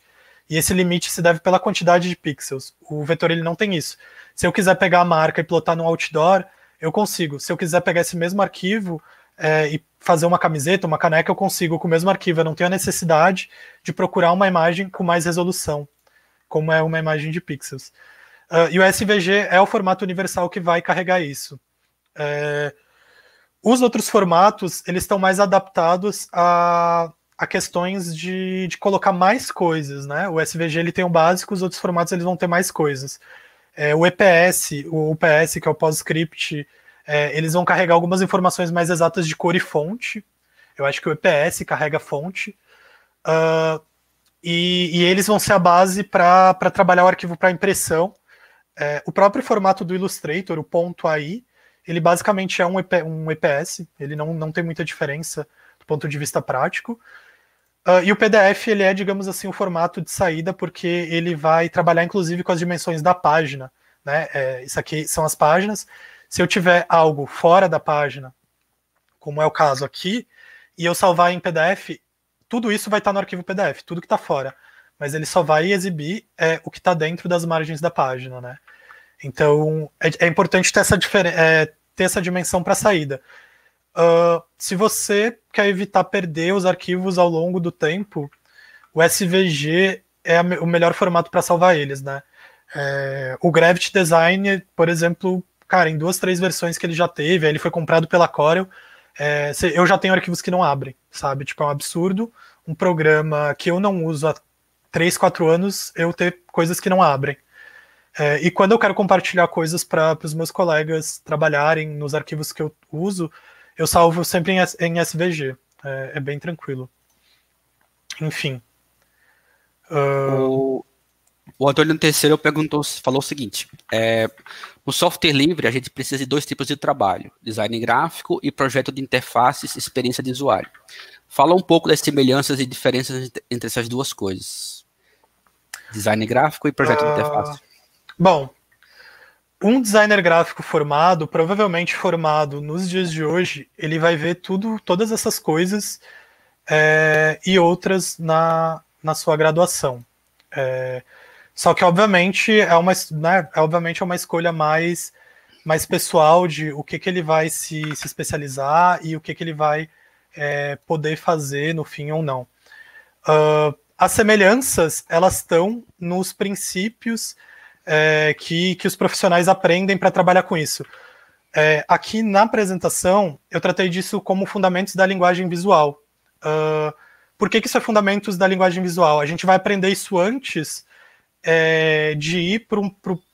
Speaker 1: E esse limite se deve pela quantidade de pixels. O vetor ele não tem isso. Se eu quiser pegar a marca e plotar no outdoor, eu consigo. Se eu quiser pegar esse mesmo arquivo é, e fazer uma camiseta, uma caneca, eu consigo com o mesmo arquivo. Eu não tenho a necessidade de procurar uma imagem com mais resolução, como é uma imagem de pixels. Uh, e o SVG é o formato universal que vai carregar isso. É, os outros formatos, eles estão mais adaptados a, a questões de, de colocar mais coisas, né? O SVG ele tem o básico, os outros formatos eles vão ter mais coisas. É, o EPS, o UPS, que é o PostScript, é, eles vão carregar algumas informações mais exatas de cor e fonte. Eu acho que o EPS carrega fonte. Uh, e, e, eles vão ser a base para trabalhar o arquivo para impressão. É, o próprio formato do Illustrator, o ponto .ai, ele basicamente é um, EP, um EPS, ele não, não tem muita diferença do ponto de vista prático. Uh, e o PDF, ele é, digamos assim, o formato de saída, porque ele vai trabalhar, inclusive, com as dimensões da página. Né? É, isso aqui são as páginas. Se eu tiver algo fora da página, como é o caso aqui, e eu salvar em PDF, tudo isso vai estar no arquivo PDF, tudo que está fora mas ele só vai exibir é, o que está dentro das margens da página, né? Então é, é importante ter essa, é, ter essa dimensão para saída. Uh, se você quer evitar perder os arquivos ao longo do tempo, o SVG é a, o melhor formato para salvar eles, né? É, o Gravity Design, por exemplo, cara, em duas, três versões que ele já teve, ele foi comprado pela Corel, é, eu já tenho arquivos que não abrem, sabe? Tipo, é um absurdo. Um programa que eu não uso há 3, 4 anos eu ter coisas que não abrem. É, e quando eu quero compartilhar coisas para os meus colegas trabalharem nos arquivos que eu uso, eu salvo sempre em, em SVG. É, é, bem tranquilo. Enfim.
Speaker 2: Uh... O, o Antônio Terceiro perguntou, falou o seguinte: é, no software livre, a gente precisa de dois tipos de trabalho: design gráfico e projeto de interfaces, experiência de usuário. Fala um pouco das semelhanças e diferenças entre essas duas coisas. Design gráfico e projeto de interface.
Speaker 1: Ah, bom, um designer gráfico formado, provavelmente formado nos dias de hoje, ele vai ver tudo, todas essas coisas é, e outras na, na sua graduação. É, só que obviamente é uma, né, é, obviamente é uma escolha mais mais pessoal de o que, que ele vai se, se especializar e o que, que ele vai é, poder fazer no fim ou não. Uh, as semelhanças elas estão nos princípios é, que, que os profissionais aprendem para trabalhar com isso. É, aqui na apresentação, eu tratei disso como fundamentos da linguagem visual. Uh, por que, que isso é fundamentos da linguagem visual? A gente vai aprender isso antes é, de ir para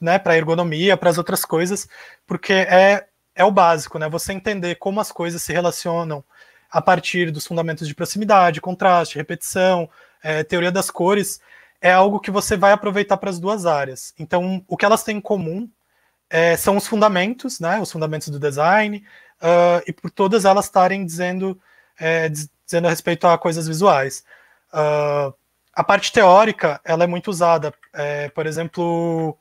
Speaker 1: né, a ergonomia, para as outras coisas, porque é, é o básico, né? Você entender como as coisas se relacionam a partir dos fundamentos de proximidade, contraste, repetição, é, teoria das cores, é algo que você vai aproveitar para as duas áreas. Então, o que elas têm em comum é, são os fundamentos, né, os fundamentos do design, uh, e por todas elas estarem dizendo, é, dizendo a respeito a coisas visuais. Uh, a parte teórica, ela é muito usada. É, por exemplo,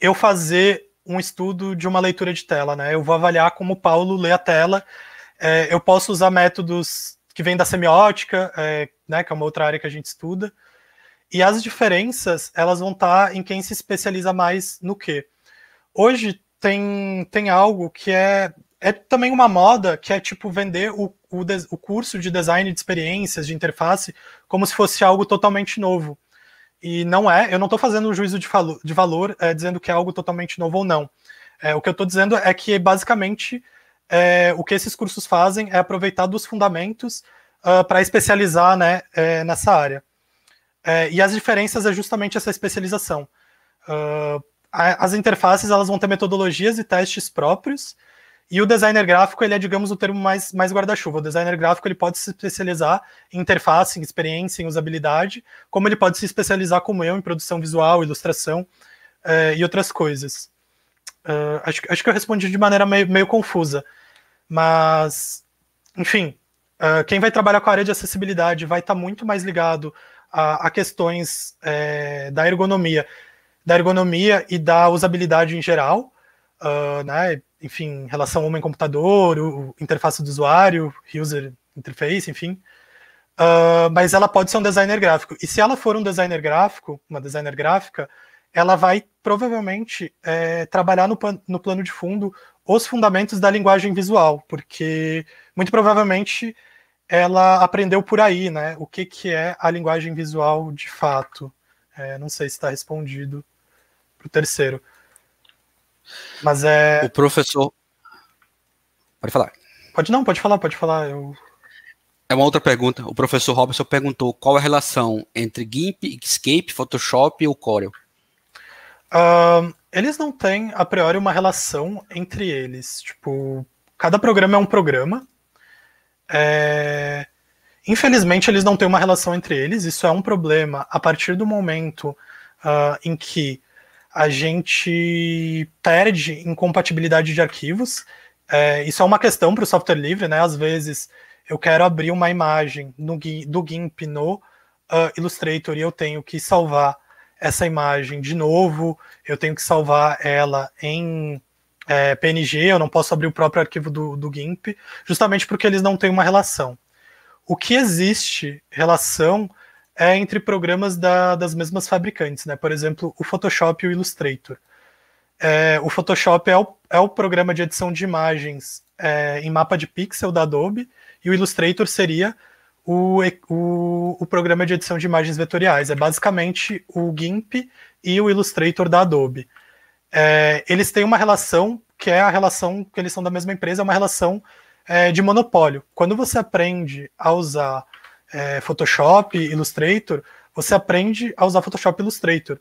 Speaker 1: eu fazer um estudo de uma leitura de tela, né? Eu vou avaliar como o Paulo lê a tela. É, eu posso usar métodos que vem da semiótica, é, né, que é uma outra área que a gente estuda. E as diferenças, elas vão estar tá em quem se especializa mais no quê. Hoje tem, tem algo que é, é também uma moda, que é tipo vender o, o, o curso de design de experiências, de interface, como se fosse algo totalmente novo. E não é, eu não estou fazendo um juízo de, falo de valor é, dizendo que é algo totalmente novo ou não. É, o que eu estou dizendo é que, basicamente, é, o que esses cursos fazem é aproveitar dos fundamentos uh, ah, para especializar né, é, nessa área. É, e as diferenças é justamente essa especialização. Uh, as interfaces elas vão ter metodologias e testes próprios, e o designer gráfico ele é, digamos, o termo mais, mais guarda-chuva. O designer gráfico ele pode se especializar em interface, em experiência, em usabilidade, como ele pode se especializar, como eu, em produção visual, ilustração é, e outras coisas. Uh, acho, acho que eu respondi de maneira meio, meio confusa. Mas, enfim, uh, quem vai trabalhar com a área de acessibilidade vai estar tá muito mais ligado a, a questões é, da ergonomia, da ergonomia e da usabilidade em geral, uh, né? Enfim, relação homem-computador, interface do usuário, user interface, enfim. Uh, mas ela pode ser um designer gráfico. E se ela for um designer gráfico, uma designer gráfica, ela vai provavelmente é, trabalhar no, no, plano de fundo os fundamentos da linguagem visual, porque muito provavelmente ela aprendeu por aí, né? O que, que é a linguagem visual de fato. É, não sei se está respondido para o terceiro.
Speaker 2: Mas é. O professor. Pode falar.
Speaker 1: Pode não, pode falar, pode falar. Eu...
Speaker 2: É uma outra pergunta. O professor Robson perguntou qual é a relação entre GIMP, Escape, Photoshop e o Corel.
Speaker 1: Uh, eles não têm, a priori, uma relação entre eles. Tipo, cada programa é um programa. É... Infelizmente, eles não têm uma relação entre eles. Isso é um problema a partir do momento uh, em que a gente perde incompatibilidade de arquivos. É, isso é uma questão para o software livre, né? Às vezes eu quero abrir uma imagem no, do GIMP no uh, Illustrator e eu tenho que salvar essa imagem de novo, eu tenho que salvar ela em é, PNG, eu não posso abrir o próprio arquivo do, do GIMP, justamente porque eles não têm uma relação. O que existe relação é entre programas da, das mesmas fabricantes, né? Por exemplo, o Photoshop e o Illustrator. É, o Photoshop é o, é o programa de edição de imagens é, em mapa de pixel da Adobe, e o Illustrator seria o, o, o programa de edição de imagens vetoriais. É basicamente o GIMP e o Illustrator da Adobe. É, eles têm uma relação que é a relação que eles são da mesma empresa, é uma relação é, de monopólio. Quando você aprende a usar é, Photoshop, Illustrator, você aprende a usar Photoshop Illustrator,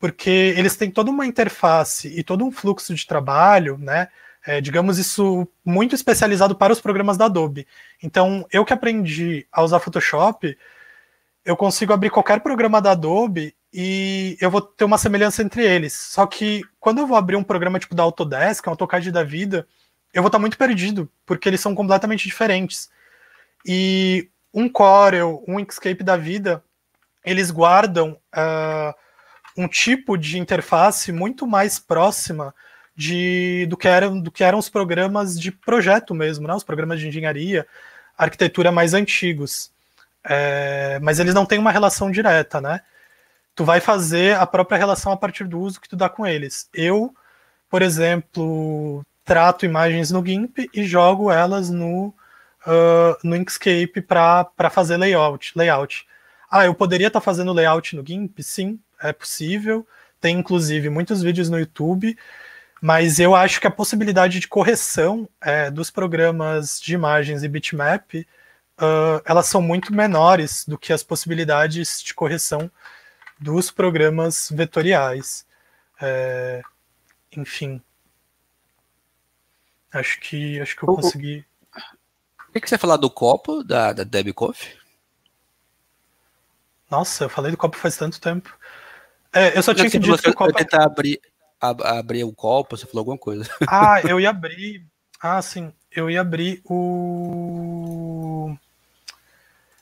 Speaker 1: porque eles têm toda uma interface e todo um fluxo de trabalho, né? é, digamos isso, muito especializado para os programas da Adobe. Então, eu que aprendi a usar Photoshop, eu consigo abrir qualquer programa da Adobe e eu vou ter uma semelhança entre eles. Só que quando eu vou abrir um programa tipo da Autodesk, é um AutoCAD da vida, eu vou estar muito perdido, porque eles são completamente diferentes. E um Corel, um Inkscape da vida, eles guardam uh, um tipo de interface muito mais próxima de, do, que eram, do que eram os programas de projeto mesmo, né? os programas de engenharia, arquitetura mais antigos. É, mas eles não têm uma relação direta, né? Tu vai fazer a própria relação a partir do uso que tu dá com eles. Eu, por exemplo, trato imagens no GIMP e jogo elas no, uh, no Inkscape para fazer layout, layout. Ah, eu poderia estar tá fazendo layout no GIMP? Sim, é possível. Tem inclusive muitos vídeos no YouTube mas eu acho que a possibilidade de correção é, dos programas de imagens e bitmap uh, elas são muito menores do que as possibilidades de correção dos programas vetoriais. É, enfim. Acho que acho que eu consegui.
Speaker 2: O que, que você falar do copo da, da Debbie Coffee?
Speaker 1: Nossa, eu falei do copo faz tanto tempo.
Speaker 2: É, eu só tinha que assim, dizer que o copo. Tentar abrir, ab abrir o copo, você falou alguma coisa. Ah, eu ia
Speaker 1: abrir. Ah, sim. Eu ia abrir o.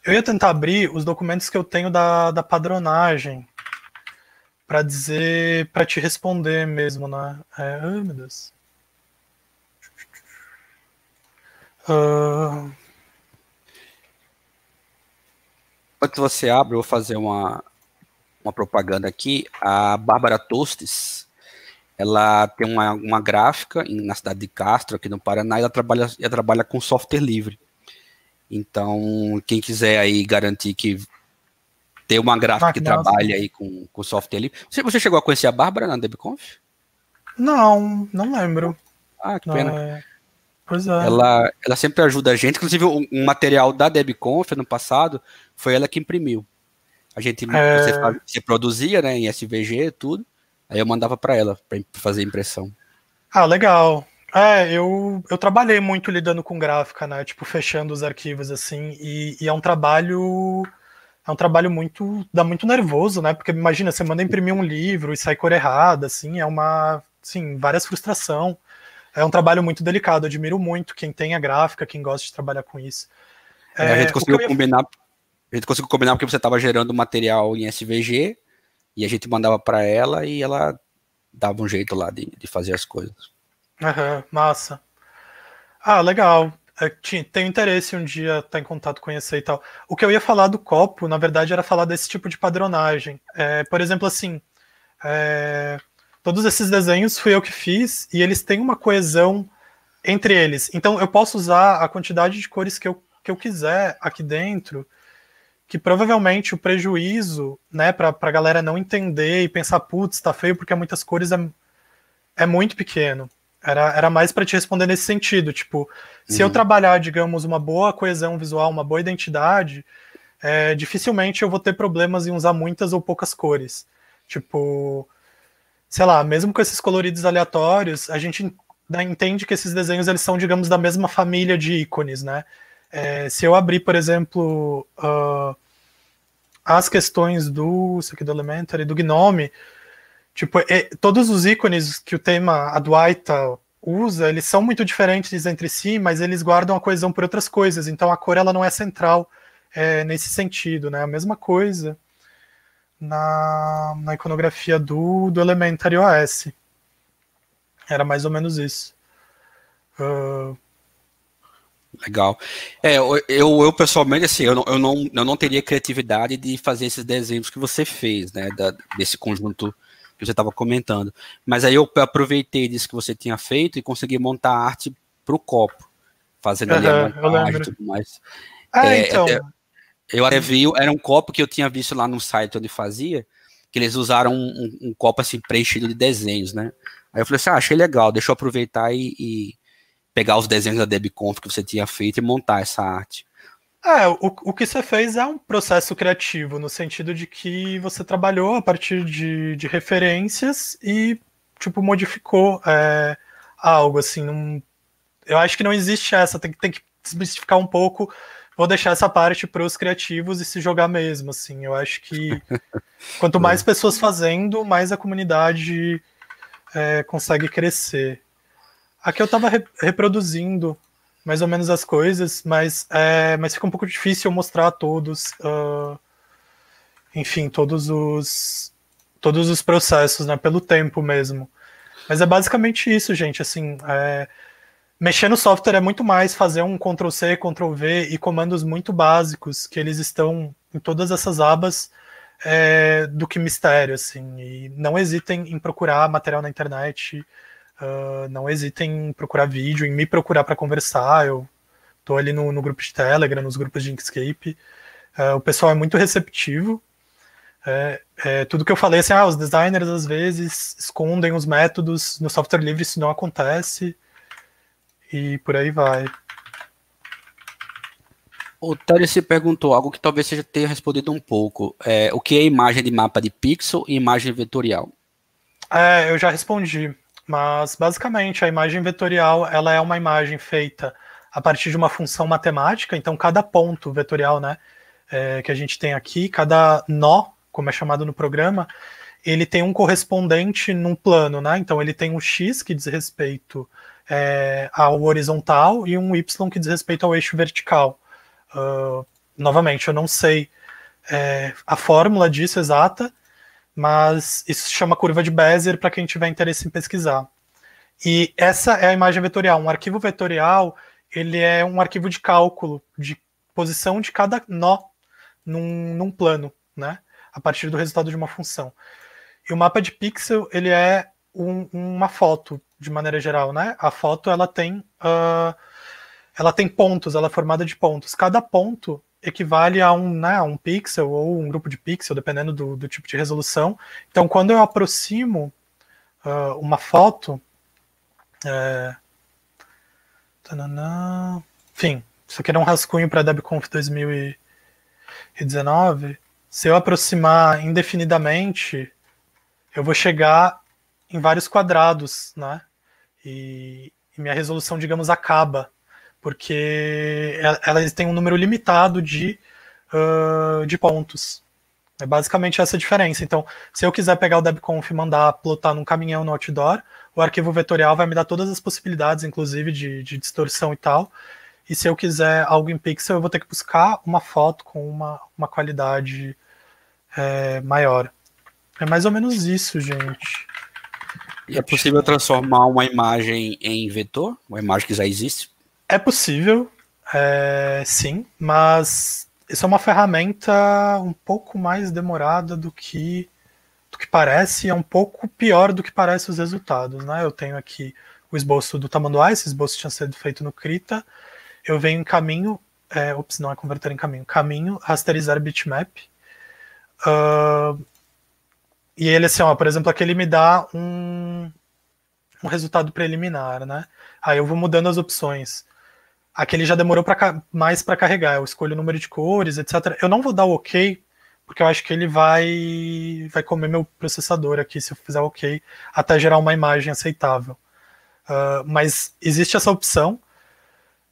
Speaker 1: Eu ia tentar abrir os documentos que eu tenho da, da padronagem para dizer, para te responder mesmo, né? É, oh, meu Deus. Uh...
Speaker 2: você abre, eu vou fazer uma, uma propaganda aqui. A Bárbara Tostes, ela tem uma, uma gráfica na cidade de Castro, aqui no Paraná, e ela trabalha, ela trabalha com software livre. Então, quem quiser aí garantir que ter uma gráfica ah, que nossa. trabalha né? aí com, com software livre. Você, você chegou a conhecer a Bárbara na DebConf?
Speaker 1: Não, não lembro. Ah, que pena. É... Pois é.
Speaker 2: Ela, ela sempre ajuda a gente. Inclusive, um, um material da DebConf ano passado foi ela que imprimiu. A gente é... você, você produzia né, em SVG e tudo. Aí eu mandava para ela para fazer impressão.
Speaker 1: Ah, legal. É, eu, eu trabalhei muito lidando com gráfica, né? Tipo, fechando os arquivos, assim, e, e é um trabalho. É um trabalho muito. dá muito nervoso, né? Porque imagina, você manda imprimir um livro e sai cor errada, assim, é uma. sim, várias frustração. É um trabalho muito delicado, admiro muito quem tem a gráfica, quem gosta de trabalhar com isso. É, a gente é, conseguiu ia...
Speaker 2: combinar. A gente conseguiu combinar porque você estava gerando material em SVG, e a gente mandava para ela e ela dava um jeito lá de, de fazer as coisas.
Speaker 1: Uhum, massa. Ah, legal. É, tenho interesse um dia estar tá em contato, conhecer e tal. O que eu ia falar do copo, na verdade, era falar desse tipo de padronagem. É, por exemplo, assim, é, todos esses desenhos fui eu que fiz e eles têm uma coesão entre eles. Então, eu posso usar a quantidade de cores que eu, que eu quiser aqui dentro que provavelmente o prejuízo, né, pra, pra galera não entender e pensar, putz, tá feio porque muitas cores é, é muito pequeno. Era, era mais para te responder nesse sentido, tipo, uhum. se eu uhum. trabalhar, digamos, uma boa coesão visual, uma boa identidade, é, dificilmente eu vou ter problemas em usar muitas ou poucas cores. Tipo, sei lá, mesmo com esses coloridos aleatórios, a gente né, entende que esses desenhos eles são, digamos, da mesma família de ícones, né? É, se eu abrir, por exemplo, uh, as questões do, isso aqui do Elementary, do Gnome, tipo, é, todos os ícones que o tema Adwaita usa, eles são muito diferentes entre si, mas eles guardam a coesão por outras coisas, então a cor ela não é central é, nesse sentido, né? A mesma coisa na, na iconografia do, do Elementary OS. Era mais ou menos isso. Uh,
Speaker 2: Legal. É, eu, eu pessoalmente, assim, eu não, eu, não, eu não teria criatividade de fazer esses desenhos que você fez, né, da, desse conjunto que você estava comentando. Mas aí eu aproveitei disso que você tinha feito e consegui montar arte para o copo, fazendo uhum, ali a montagem e tudo mais. Ah, é, então. É, eu até vi, era um copo que eu tinha visto lá no site onde fazia, que eles usaram um, um, um copo assim preenchido de desenhos, né? Aí eu falei assim, ah, achei legal, deixa eu aproveitar e, e pegar os desenhos da DebConf que você tinha feito e montar essa arte.
Speaker 1: É, o, o que você fez é um processo criativo, no sentido de que você trabalhou a partir de, de referências e, tipo, modificou é, algo, assim, eu acho que não existe essa, tem, tem que desmistificar um pouco, vou deixar essa parte para os criativos e se jogar mesmo, assim, eu acho que quanto mais pessoas fazendo, mais a comunidade é, consegue crescer. Aqui eu estava re reproduzindo mais ou menos as coisas, mas, é, mas fica um pouco difícil mostrar todos, uh, enfim, todos os todos os processos, né, pelo tempo mesmo. Mas é basicamente isso, gente, assim, é, mexer no software é muito mais fazer um Ctrl C, Ctrl V e comandos muito básicos que eles estão em todas essas abas é, do que mistério, assim, e não hesitem em procurar material na internet, Uh, não hesitem em procurar vídeo, em me procurar para conversar. Eu tô ali no, no, grupo de Telegram, nos grupos de Inkscape. Uh, o pessoal é muito receptivo. É, é, tudo que eu falei, assim, ah, os designers às vezes escondem os métodos no software livre, isso não acontece. E por aí vai.
Speaker 2: O Télio se perguntou algo que talvez seja tenha respondido um pouco. É, o que é imagem de mapa de pixel e imagem vetorial?
Speaker 1: É, eu já respondi. Mas basicamente a imagem vetorial ela é uma imagem feita a partir de uma função matemática, então cada ponto vetorial né, é, que a gente tem aqui, cada nó, como é chamado no programa, ele tem um correspondente num plano, né? Então ele tem um x que diz respeito é, ao horizontal e um y que diz respeito ao eixo vertical. Uh, novamente, eu não sei é, a fórmula disso exata, mas isso se chama curva de Bezier para quem tiver interesse em pesquisar. E essa é a imagem vetorial. Um arquivo vetorial ele é um arquivo de cálculo de posição de cada nó num, num plano, né? A partir do resultado de uma função. E o mapa de pixel ele é um, uma foto de maneira geral, né? A foto ela tem uh, ela tem pontos, ela é formada de pontos. Cada ponto equivale a um, né, um pixel ou um grupo de pixel, dependendo do, do tipo de resolução. Então, quando eu aproximo uh, uma foto. É... Enfim, isso aqui era um rascunho para a DebConf 2019. Se eu aproximar indefinidamente, eu vou chegar em vários quadrados, né? E, e minha resolução, digamos, acaba porque elas têm um número limitado de, uh, de pontos. É basicamente essa a diferença. Então, se eu quiser pegar o debconf e mandar plotar num caminhão no outdoor, o arquivo vetorial vai me dar todas as possibilidades, inclusive de, de distorção e tal. E se eu quiser algo em pixel, eu vou ter que buscar uma foto com uma, uma qualidade é, maior. É mais ou menos isso, gente. E é possível
Speaker 2: transformar uma imagem em vetor? Uma imagem que já existe?
Speaker 1: É possível, é, sim, mas isso é uma ferramenta um pouco mais demorada do que do que parece, é um pouco pior do que parece os resultados, né? Eu tenho aqui o esboço do Tamanduá, esse esboço tinha sido feito no Krita. Eu venho em caminho, é, ops, não é converter em caminho, caminho, rasterizar bitmap. Uh, e ele, assim, ó, por exemplo, aqui ele me dá um, um resultado preliminar, né? Aí eu vou mudando as opções. Aquele já demorou pra, mais para carregar. Eu escolho o número de cores, etc. Eu não vou dar o OK, porque eu acho que ele vai, vai comer meu processador aqui se eu fizer OK, até gerar uma imagem aceitável. Uh, mas existe essa opção.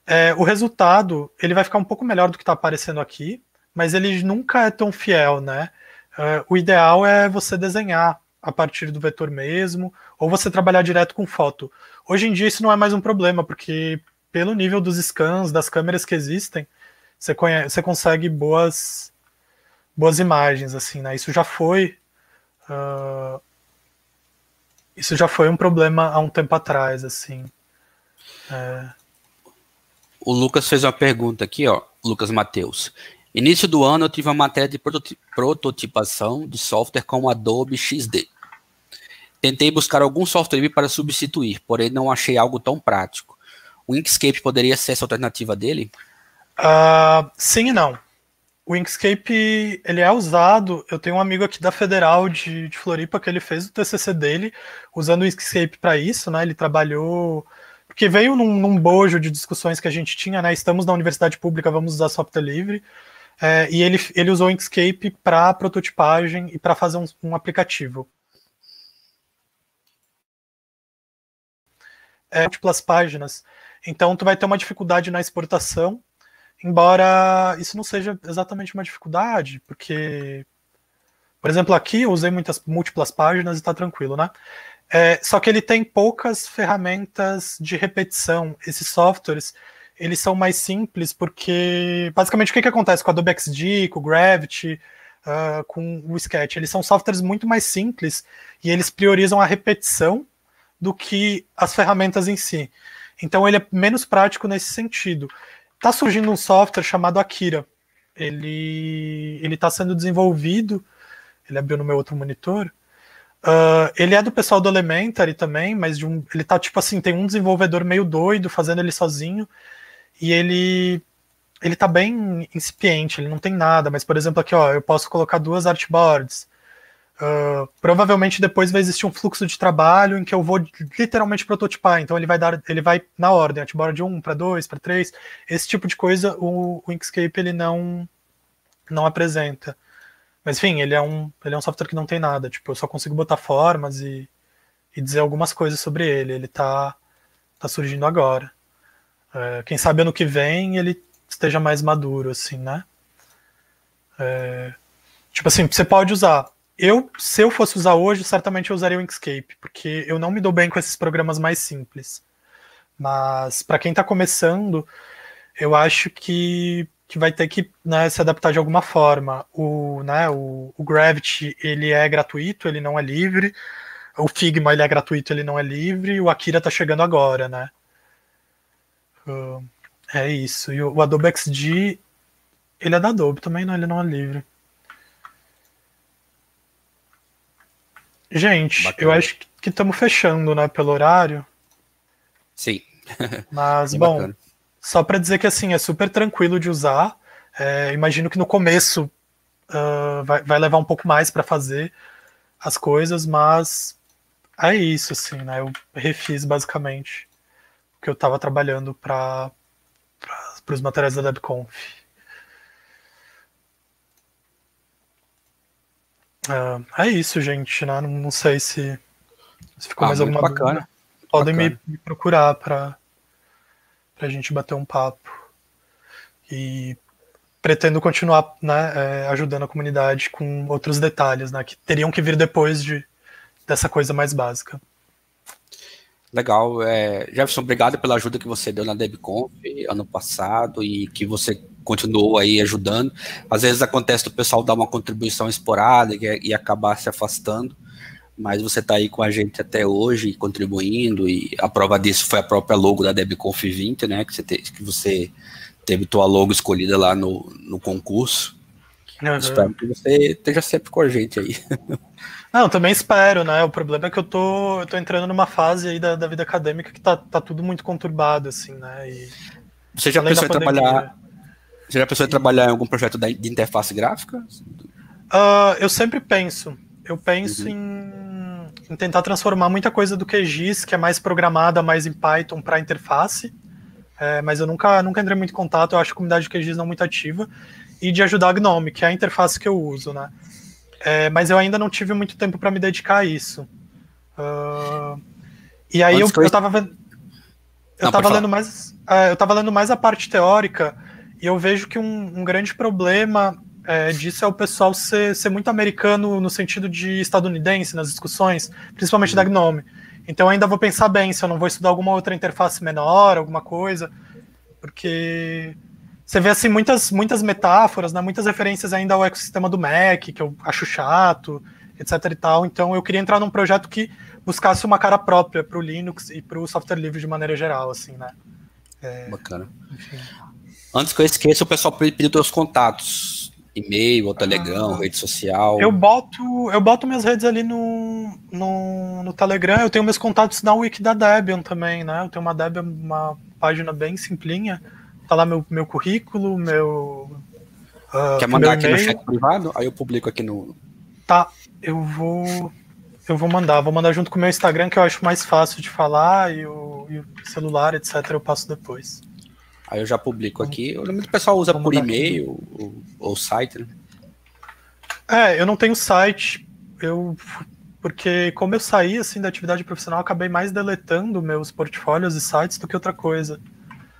Speaker 1: É, o resultado ele vai ficar um pouco melhor do que está aparecendo aqui, mas ele nunca é tão fiel, né? Uh, o ideal é você desenhar a partir do vetor mesmo, ou você trabalhar direto com foto. Hoje em dia isso não é mais um problema, porque pelo nível dos scans, das câmeras que existem, você, conhece, você consegue boas, boas imagens, assim, né? Isso já foi. Uh, isso já foi um problema há um tempo atrás, assim. É...
Speaker 2: O Lucas fez uma pergunta aqui, ó. Lucas Mateus. Início do ano eu tive uma matéria de prototipação de software com Adobe XD. Tentei buscar algum software para substituir, porém não achei algo tão prático. O Inkscape poderia ser essa alternativa dele?
Speaker 1: Uh, sim e não. O Inkscape, ele é usado, eu tenho um amigo aqui da Federal de, de Floripa que ele fez o TCC dele usando o Inkscape para isso, né? Ele trabalhou porque veio num, num, bojo de discussões que a gente tinha, né? Estamos na universidade pública, vamos usar software livre. É, e ele, ele usou o Inkscape para prototipagem e para fazer um, um aplicativo. É, múltiplas páginas. Então tu vai ter uma dificuldade na exportação, embora isso não seja exatamente uma dificuldade, porque, por exemplo, aqui eu usei muitas múltiplas páginas e está tranquilo, né? É, só que ele tem poucas ferramentas de repetição. Esses softwares eles são mais simples porque basicamente o que, que acontece com o Adobe XD, com o Gravity, uh, com o Sketch? Eles são softwares muito mais simples e eles priorizam a repetição do que as ferramentas em si. Então ele é menos prático nesse sentido. Está surgindo um software chamado Akira. Ele ele está sendo desenvolvido. Ele abriu no meu outro monitor. Uh, ele é do pessoal do Elementary também, mas um, ele tá tipo assim, tem um desenvolvedor meio doido fazendo ele sozinho, e ele ele tá bem incipiente, ele não tem nada, mas por exemplo aqui, ó, eu posso colocar duas artboards, Uh, provavelmente depois vai existir um fluxo de trabalho em que eu vou literalmente prototipar. Então ele vai dar, ele vai na ordem, atibora tipo, de 1 para 2 para 3. Esse tipo de coisa o, o, Inkscape ele não não apresenta. Mas enfim, ele é um ele é um software que não tem nada. Tipo, eu só consigo botar formas e, e dizer algumas coisas sobre ele. Ele tá tá surgindo agora. Uh, quem sabe ano que vem ele esteja mais maduro, assim, né? Uh, tipo assim, você pode usar eu, se eu fosse usar hoje, certamente eu usaria o Inkscape, porque eu não me dou bem com esses programas mais simples. Mas para quem está começando, eu acho que, que vai ter que né, se adaptar de alguma forma. O, né, o, o Gravity ele é gratuito, ele não é livre. O Figma ele é gratuito, ele não é livre. O Akira está chegando agora, né? Uh, é isso. E o, o Adobe XD ele é da Adobe também, não, né? ele não é livre. Gente, Bacana. eu acho que estamos fechando, né, pelo horário.
Speaker 2: Sim.
Speaker 1: Mas, é bom, bacana. só para dizer que assim, é super tranquilo de usar. É, imagino que no começo uh, vai, vai, levar um pouco mais para fazer as coisas, mas é isso, assim, né? Eu refiz basicamente o que eu estava trabalhando para os materiais da DebConf. Ah, é, isso, gente, né? Não, não sei se, se ficou ah, mais alguma bacana. Dúvida. Podem bacana. Me, me, procurar para a gente bater um papo. E pretendo continuar né, é, ajudando a comunidade com outros detalhes, né? Que teriam que vir depois de, dessa coisa mais básica.
Speaker 2: Legal. É, Jefferson, obrigado pela ajuda que você deu na DebConf ano passado e que você continuou aí ajudando. Às vezes acontece o pessoal dar uma contribuição esporada e acabar se afastando, mas você está aí com a gente até hoje, contribuindo, e a prova disso foi a própria logo da DebConf 20, né, que você, te, que você teve tua logo escolhida lá no, no concurso. Uhum. Espero que você esteja sempre com a gente aí.
Speaker 1: Não, também espero, né? O problema é que eu tô, eu tô entrando numa fase aí da, da vida acadêmica que tá, tá tudo muito conturbado, assim, né? E, você já pensou em trabalhar?
Speaker 2: Você já pensou em trabalhar em algum projeto de interface gráfica?
Speaker 1: Uh, eu sempre penso. Eu penso uhum. em, em, tentar transformar muita coisa do QGIS, é que é mais programada, mais em Python, para interface. É, mas eu nunca, nunca entrei muito em contato, eu acho a comunidade QGIS é não muito ativa. E de ajudar a Gnome, que é a interface que eu uso, né? É, mas eu ainda não tive muito tempo para me dedicar a isso. Uh, e aí eu, foi? eu tava vendo. Eu não, tava lendo mais. É, eu tava lendo mais a parte teórica e eu vejo que um, um grande problema é, disso é o pessoal ser, ser, muito americano no sentido de estadunidense nas discussões, principalmente da uhum. GNOME. Então ainda vou pensar bem se eu não vou estudar alguma outra interface menor, alguma coisa, porque você vê assim muitas muitas metáforas, né, muitas referências ainda ao ecossistema do Mac, que eu acho chato, etc e tal. Então eu queria entrar num projeto que buscasse uma cara própria para o Linux e para o software livre de maneira geral, assim, né?
Speaker 2: É, Bacana. Enfim. Antes que eu esqueça, o pessoal pediu seus contatos. E-mail, ou Telegram, ah, rede social. Eu
Speaker 1: boto, eu boto minhas redes ali no, no, no Telegram. Eu tenho meus contatos na Wiki da Debian também, né? Eu tenho uma Debian, uma página bem simplinha. Tá lá meu, meu currículo, meu. Uh, Quer mandar aqui no chat
Speaker 2: privado? Aí eu publico aqui no.
Speaker 1: Tá, eu vou. Eu vou mandar, vou mandar junto com o meu Instagram, que eu acho mais fácil de falar, e o, e o celular, etc., eu passo depois.
Speaker 2: Aí eu já publico aqui. o
Speaker 1: pessoal usa por e-mail
Speaker 2: ou, ou, site, né?
Speaker 1: É, eu não tenho site. Eu porque como eu saí assim da atividade profissional, acabei mais deletando meus portfólios e sites do que outra coisa.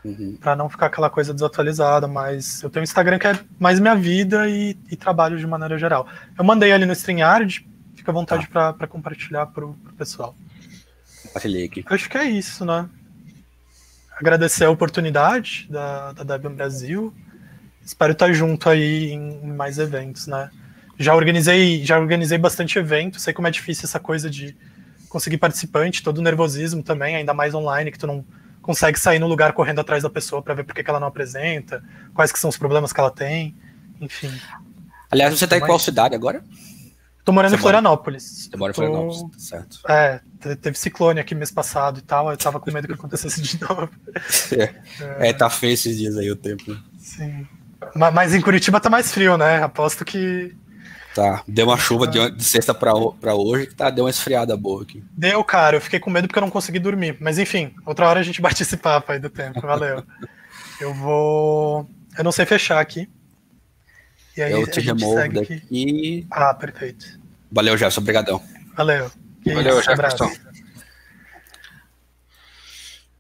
Speaker 1: Uhum. Para não ficar aquela coisa desatualizada, mas eu tenho um Instagram que é mais minha vida e, e trabalho de maneira geral. Eu mandei ali no StreamYard, fica à vontade tá. para compartilhar pro, pro pessoal. Compartilhei aqui. Acho que é isso, né? agradecer a oportunidade da, da Debian Brasil. Espero estar junto aí em mais eventos, né? Já organizei, já organizei bastante evento, sei como é difícil essa coisa de conseguir participante, todo o nervosismo também, ainda mais online, que tu não consegue sair no lugar correndo atrás da pessoa para ver por que, que ela não apresenta, quais que são os problemas que ela tem, enfim. Aliás, você está em qual cidade agora? Tô morando em Florianópolis. Mora... Eu moro em Florianópolis, Tô... Tá certo. É, teve ciclone aqui mês passado e tal, eu tava com medo que acontecesse de novo.
Speaker 2: É. é, é, tá feio esses dias aí o tempo.
Speaker 1: Sim. Mas, mas em Curitiba tá mais frio, né? Aposto que
Speaker 2: Tá, deu uma chuva de, ah. de sexta pra, pra hoje que tá, deu uma esfriada boa aqui.
Speaker 1: Deu, cara, eu fiquei com medo porque eu não consegui dormir. Mas enfim, outra hora a gente bate esse papo aí do tempo, valeu. eu vou. Eu não sei fechar aqui. E aí eu te removo daqui. Aqui. Ah, perfeito.
Speaker 2: Valeu, Jefferson. Obrigadão.
Speaker 1: Valeu. Valeu, isso, Jefferson. Abraço.